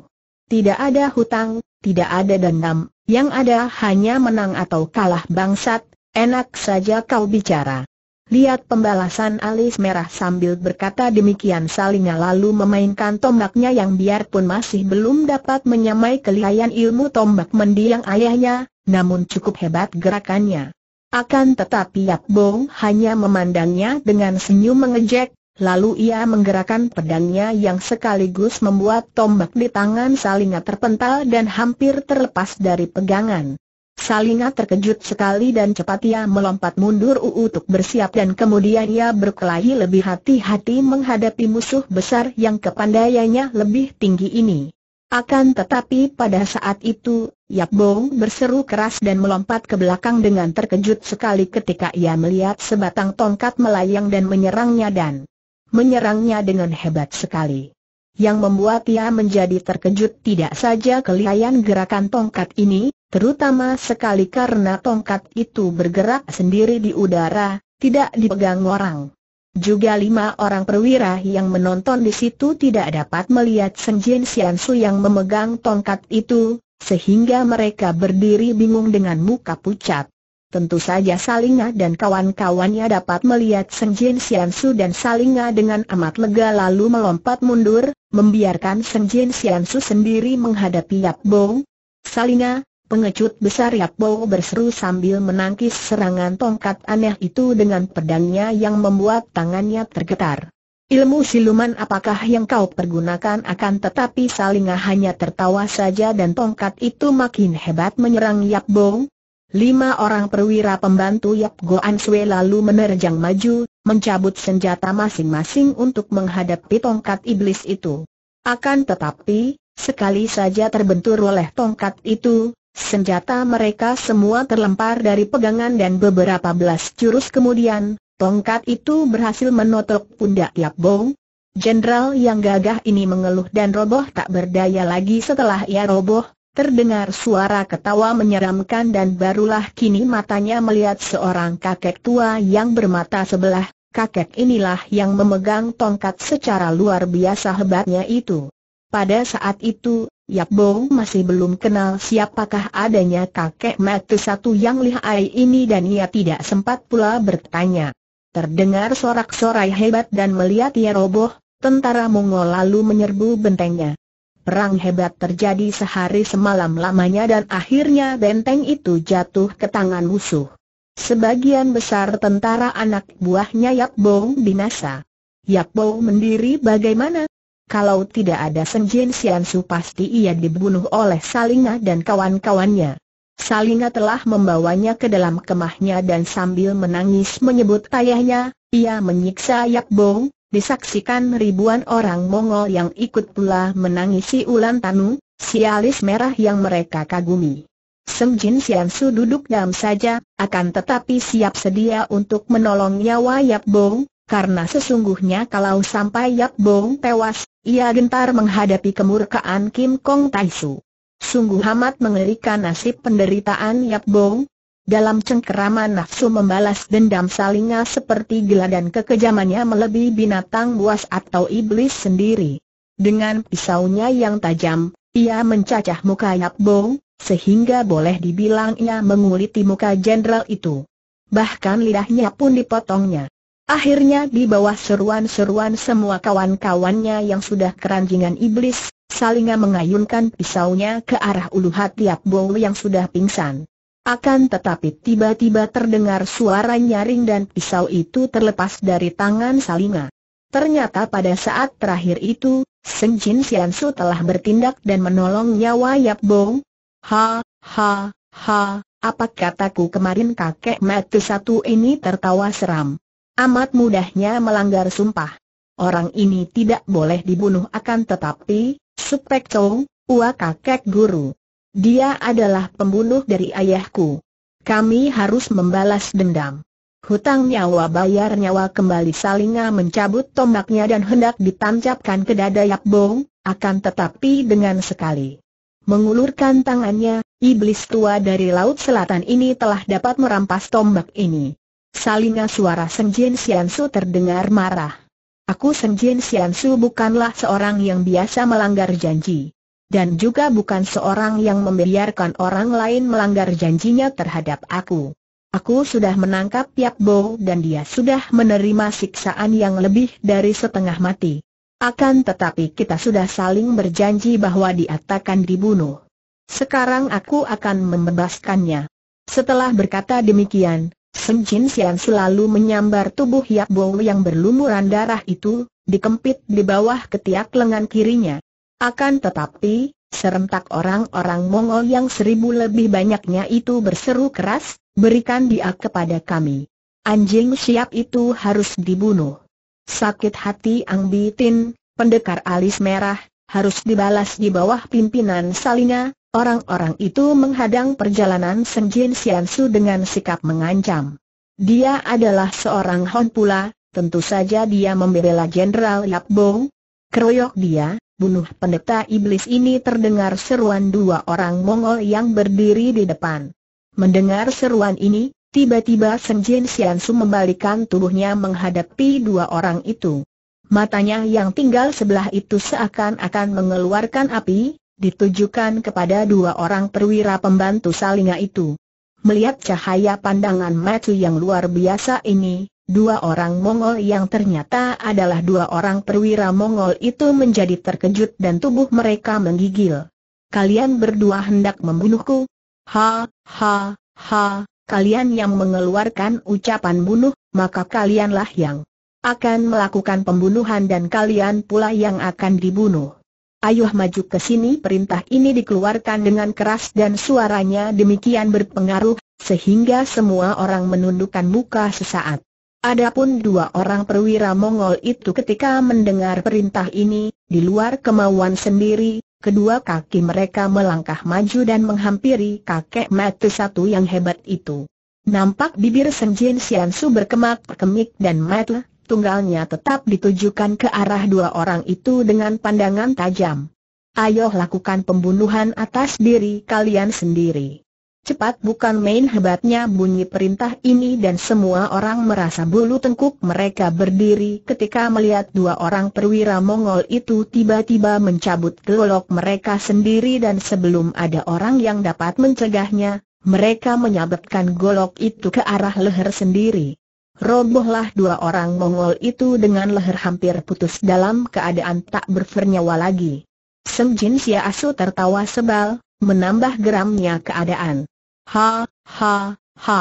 Tidak ada hutang, tidak ada dendam, yang ada hanya menang atau kalah bangsat, enak saja kau bicara. Lihat pembalasan alis merah sambil berkata demikian Salinga lalu memainkan tombaknya yang biarpun masih belum dapat menyamai kelihayan ilmu tombak mendiang ayahnya, namun cukup hebat gerakannya. Akan tetapi Yap Bong hanya memandangnya dengan senyum mengejek, lalu ia menggerakkan pedangnya yang sekaligus membuat tombak di tangan Salinga terpental dan hampir terlepas dari pegangan. Salinga terkejut sekali dan cepat ia melompat mundur untuk bersiap dan kemudian ia berkelahi lebih hati-hati menghadapi musuh besar yang kepandaiannya lebih tinggi ini. Akan tetapi pada saat itu, Yap Bong berseru keras dan melompat ke belakang dengan terkejut sekali ketika ia melihat sebatang tongkat melayang dan menyerangnya dan menyerangnya dengan hebat sekali. Yang membuat ia menjadi terkejut tidak saja kelihayan gerakan tongkat ini, terutama sekali karena tongkat itu bergerak sendiri di udara, tidak dipegang orang. Juga lima orang perwira yang menonton di situ tidak dapat melihat Senjin Su yang memegang tongkat itu, sehingga mereka berdiri bingung dengan muka pucat. Tentu saja Salinga dan kawan-kawannya dapat melihat Senjin Su dan Salinga dengan amat lega lalu melompat mundur, membiarkan Senjin Su sendiri menghadapi Yap Bo. Salinga, Pengecut besar Yap Bo berseru sambil menangkis serangan tongkat aneh itu dengan pedangnya yang membuat tangannya tergetar. Ilmu siluman apakah yang kau pergunakan akan tetapi Salinga hanya tertawa saja dan tongkat itu makin hebat menyerang Yap Bo. Lima orang perwira pembantu Yap Goan answe lalu menerjang maju, mencabut senjata masing-masing untuk menghadapi tongkat iblis itu. Akan tetapi, Sekali saja terbentur oleh tongkat itu, Senjata mereka semua terlempar dari pegangan dan beberapa belas jurus kemudian, tongkat itu berhasil menotok pundak Yap Bong. Jenderal yang gagah ini mengeluh dan roboh tak berdaya lagi setelah ia roboh, terdengar suara ketawa menyeramkan dan barulah kini matanya melihat seorang kakek tua yang bermata sebelah, kakek inilah yang memegang tongkat secara luar biasa hebatnya itu. Pada saat itu, Yap Bo masih belum kenal siapakah adanya kakek mati satu yang lihai ini dan ia tidak sempat pula bertanya. Terdengar sorak-sorai hebat dan melihat ia roboh, tentara Mongol lalu menyerbu bentengnya. Perang hebat terjadi sehari semalam lamanya dan akhirnya benteng itu jatuh ke tangan musuh. Sebagian besar tentara anak buahnya Yap Bo binasa. Yap Bo mendiri bagaimana? Kalau tidak ada Senjin Siansu pasti ia dibunuh oleh Salinga dan kawan-kawannya. Salinga telah membawanya ke dalam kemahnya dan sambil menangis menyebut ayahnya, ia menyiksa Yap Bong, disaksikan ribuan orang Mongol yang ikut pula menangisi ulan tanu, si alis merah yang mereka kagumi. Seng Jin Su duduk diam saja, akan tetapi siap sedia untuk menolong nyawa Yap Bong, karena sesungguhnya kalau sampai Yap Bong tewas, ia gentar menghadapi kemurkaan Kim Kong Su. Sungguh amat mengerikan nasib penderitaan Yap Bong. Dalam cengkeraman nafsu membalas dendam salingnya seperti gila dan kekejamannya melebihi binatang buas atau iblis sendiri. Dengan pisaunya yang tajam, ia mencacah muka Yap Bong, sehingga boleh dibilang ia menguliti muka jenderal itu. Bahkan lidahnya pun dipotongnya. Akhirnya di bawah seruan-seruan semua kawan-kawannya yang sudah keranjingan iblis, Salinga mengayunkan pisaunya ke arah ulu hati Akbo yang sudah pingsan. Akan tetapi tiba-tiba terdengar suara nyaring dan pisau itu terlepas dari tangan Salinga. Ternyata pada saat terakhir itu, Seng Jin Sian Su telah bertindak dan menolong nyawa Yap Bong. Ha, ha, ha, apa kataku kemarin kakek mati satu ini tertawa seram. Amat mudahnya melanggar sumpah. Orang ini tidak boleh dibunuh akan tetapi, Supek Chow, Ua kakek guru. Dia adalah pembunuh dari ayahku. Kami harus membalas dendam. Hutang nyawa bayar nyawa kembali Salinga mencabut tombaknya dan hendak ditancapkan ke dada Yap Bong, akan tetapi dengan sekali. Mengulurkan tangannya, iblis tua dari Laut Selatan ini telah dapat merampas tombak ini. Salinga suara Jin Sian Su terdengar marah. Aku Jin Sian Su bukanlah seorang yang biasa melanggar janji. Dan juga bukan seorang yang membiarkan orang lain melanggar janjinya terhadap aku. Aku sudah menangkap Yap Bo dan dia sudah menerima siksaan yang lebih dari setengah mati. Akan tetapi kita sudah saling berjanji bahwa dia takkan dibunuh. Sekarang aku akan membebaskannya. Setelah berkata demikian, Senjin Jin Sian selalu menyambar tubuh Yap Bo yang berlumuran darah itu, dikempit di bawah ketiak lengan kirinya. Akan tetapi, serentak orang-orang Mongol yang seribu lebih banyaknya itu berseru keras, berikan dia kepada kami. Anjing siap itu harus dibunuh. Sakit hati Ang Bitin, pendekar alis merah, harus dibalas di bawah pimpinan Salina. Orang-orang itu menghadang perjalanan Senjin Su dengan sikap mengancam. Dia adalah seorang Hon pula, tentu saja dia membela Jenderal Yap Bong. Keroyok dia, bunuh pendeta iblis ini terdengar seruan dua orang Mongol yang berdiri di depan. Mendengar seruan ini, tiba-tiba Senjin Su membalikkan tubuhnya menghadapi dua orang itu. Matanya yang tinggal sebelah itu seakan-akan mengeluarkan api, ditujukan kepada dua orang perwira pembantu Salinga itu. Melihat cahaya pandangan Macu yang luar biasa ini, dua orang Mongol yang ternyata adalah dua orang perwira Mongol itu menjadi terkejut dan tubuh mereka menggigil. Kalian berdua hendak membunuhku? Ha, ha, ha, kalian yang mengeluarkan ucapan bunuh, maka kalianlah yang akan melakukan pembunuhan dan kalian pula yang akan dibunuh. Ayuh maju ke sini perintah ini dikeluarkan dengan keras dan suaranya demikian berpengaruh, sehingga semua orang menundukkan muka sesaat. Adapun dua orang perwira Mongol itu ketika mendengar perintah ini, di luar kemauan sendiri, kedua kaki mereka melangkah maju dan menghampiri kakek mati satu yang hebat itu. Nampak bibir Senjin Siansu berkemak-kemik dan mati tunggalnya tetap ditujukan ke arah dua orang itu dengan pandangan tajam. Ayo lakukan pembunuhan atas diri kalian sendiri. Cepat bukan main hebatnya bunyi perintah ini dan semua orang merasa bulu tengkuk mereka berdiri ketika melihat dua orang perwira Mongol itu tiba-tiba mencabut gelolok mereka sendiri dan sebelum ada orang yang dapat mencegahnya, mereka menyabetkan golok itu ke arah leher sendiri robohlah dua orang Mongol itu dengan leher hampir putus dalam keadaan tak bernyawa lagi. Sem Jin Sia Asu tertawa sebal, menambah geramnya keadaan. Ha, ha, ha.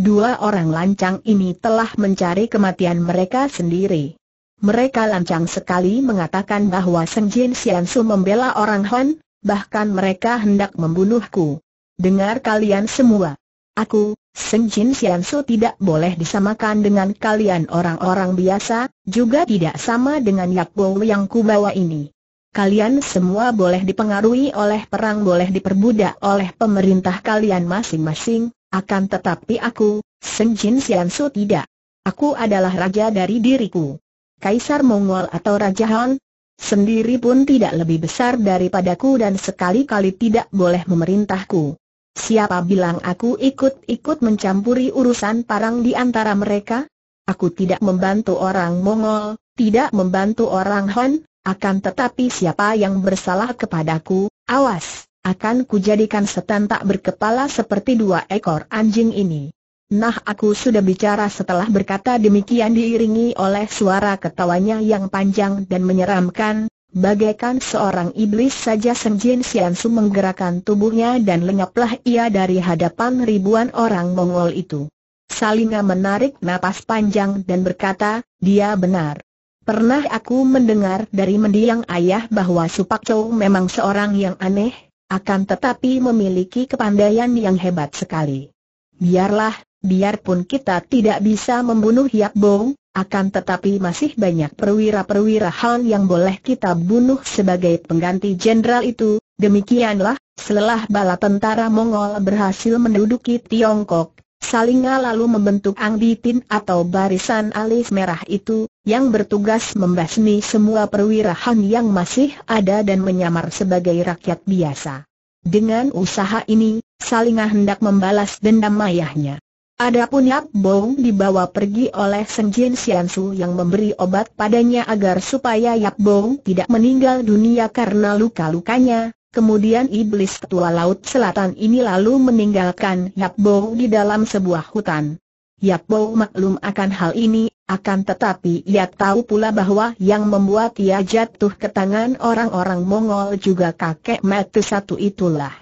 Dua orang lancang ini telah mencari kematian mereka sendiri. Mereka lancang sekali mengatakan bahwa Seng Jin Sia Su membela orang Han, bahkan mereka hendak membunuhku. Dengar kalian semua. Aku, Sen Jin Sian Su tidak boleh disamakan dengan kalian orang-orang biasa, juga tidak sama dengan Yak Bo yang kubawa ini. Kalian semua boleh dipengaruhi oleh perang boleh diperbudak oleh pemerintah kalian masing-masing, akan tetapi aku, Sen Jin Sian Su tidak. Aku adalah raja dari diriku. Kaisar Mongol atau Raja Han, sendiri pun tidak lebih besar daripadaku dan sekali-kali tidak boleh memerintahku. Siapa bilang aku ikut-ikut mencampuri urusan parang di antara mereka? Aku tidak membantu orang Mongol, tidak membantu orang Han. akan tetapi siapa yang bersalah kepadaku, awas, akan kujadikan setan tak berkepala seperti dua ekor anjing ini. Nah aku sudah bicara setelah berkata demikian diiringi oleh suara ketawanya yang panjang dan menyeramkan, Bagaikan seorang iblis saja Seng Jin Sian Su menggerakkan tubuhnya dan lenyaplah ia dari hadapan ribuan orang Mongol itu. Salinga menarik napas panjang dan berkata, dia benar. Pernah aku mendengar dari mendiang ayah bahwa Supak Chow memang seorang yang aneh, akan tetapi memiliki kepandaian yang hebat sekali. Biarlah, biarpun kita tidak bisa membunuh Yap Bong, akan tetapi masih banyak perwira-perwira Han yang boleh kita bunuh sebagai pengganti jenderal itu. Demikianlah, setelah bala tentara Mongol berhasil menduduki Tiongkok, Salinga lalu membentuk angbitin atau barisan alis merah itu, yang bertugas membasmi semua perwira Han yang masih ada dan menyamar sebagai rakyat biasa. Dengan usaha ini, Salinga hendak membalas dendam ayahnya. Adapun Yap Bong dibawa pergi oleh Senjin Jin Siansu yang memberi obat padanya agar supaya Yap Bong tidak meninggal dunia karena luka-lukanya. Kemudian iblis ketua laut selatan ini lalu meninggalkan Yap Bong di dalam sebuah hutan. Yap Bong maklum akan hal ini, akan tetapi ia tahu pula bahwa yang membuat ia jatuh ke tangan orang-orang Mongol juga kakek mati satu itulah.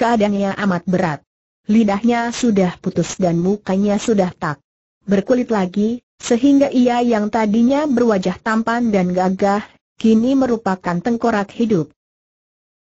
Keadaannya amat berat. Lidahnya sudah putus dan mukanya sudah tak berkulit lagi, sehingga ia yang tadinya berwajah tampan dan gagah, kini merupakan tengkorak hidup.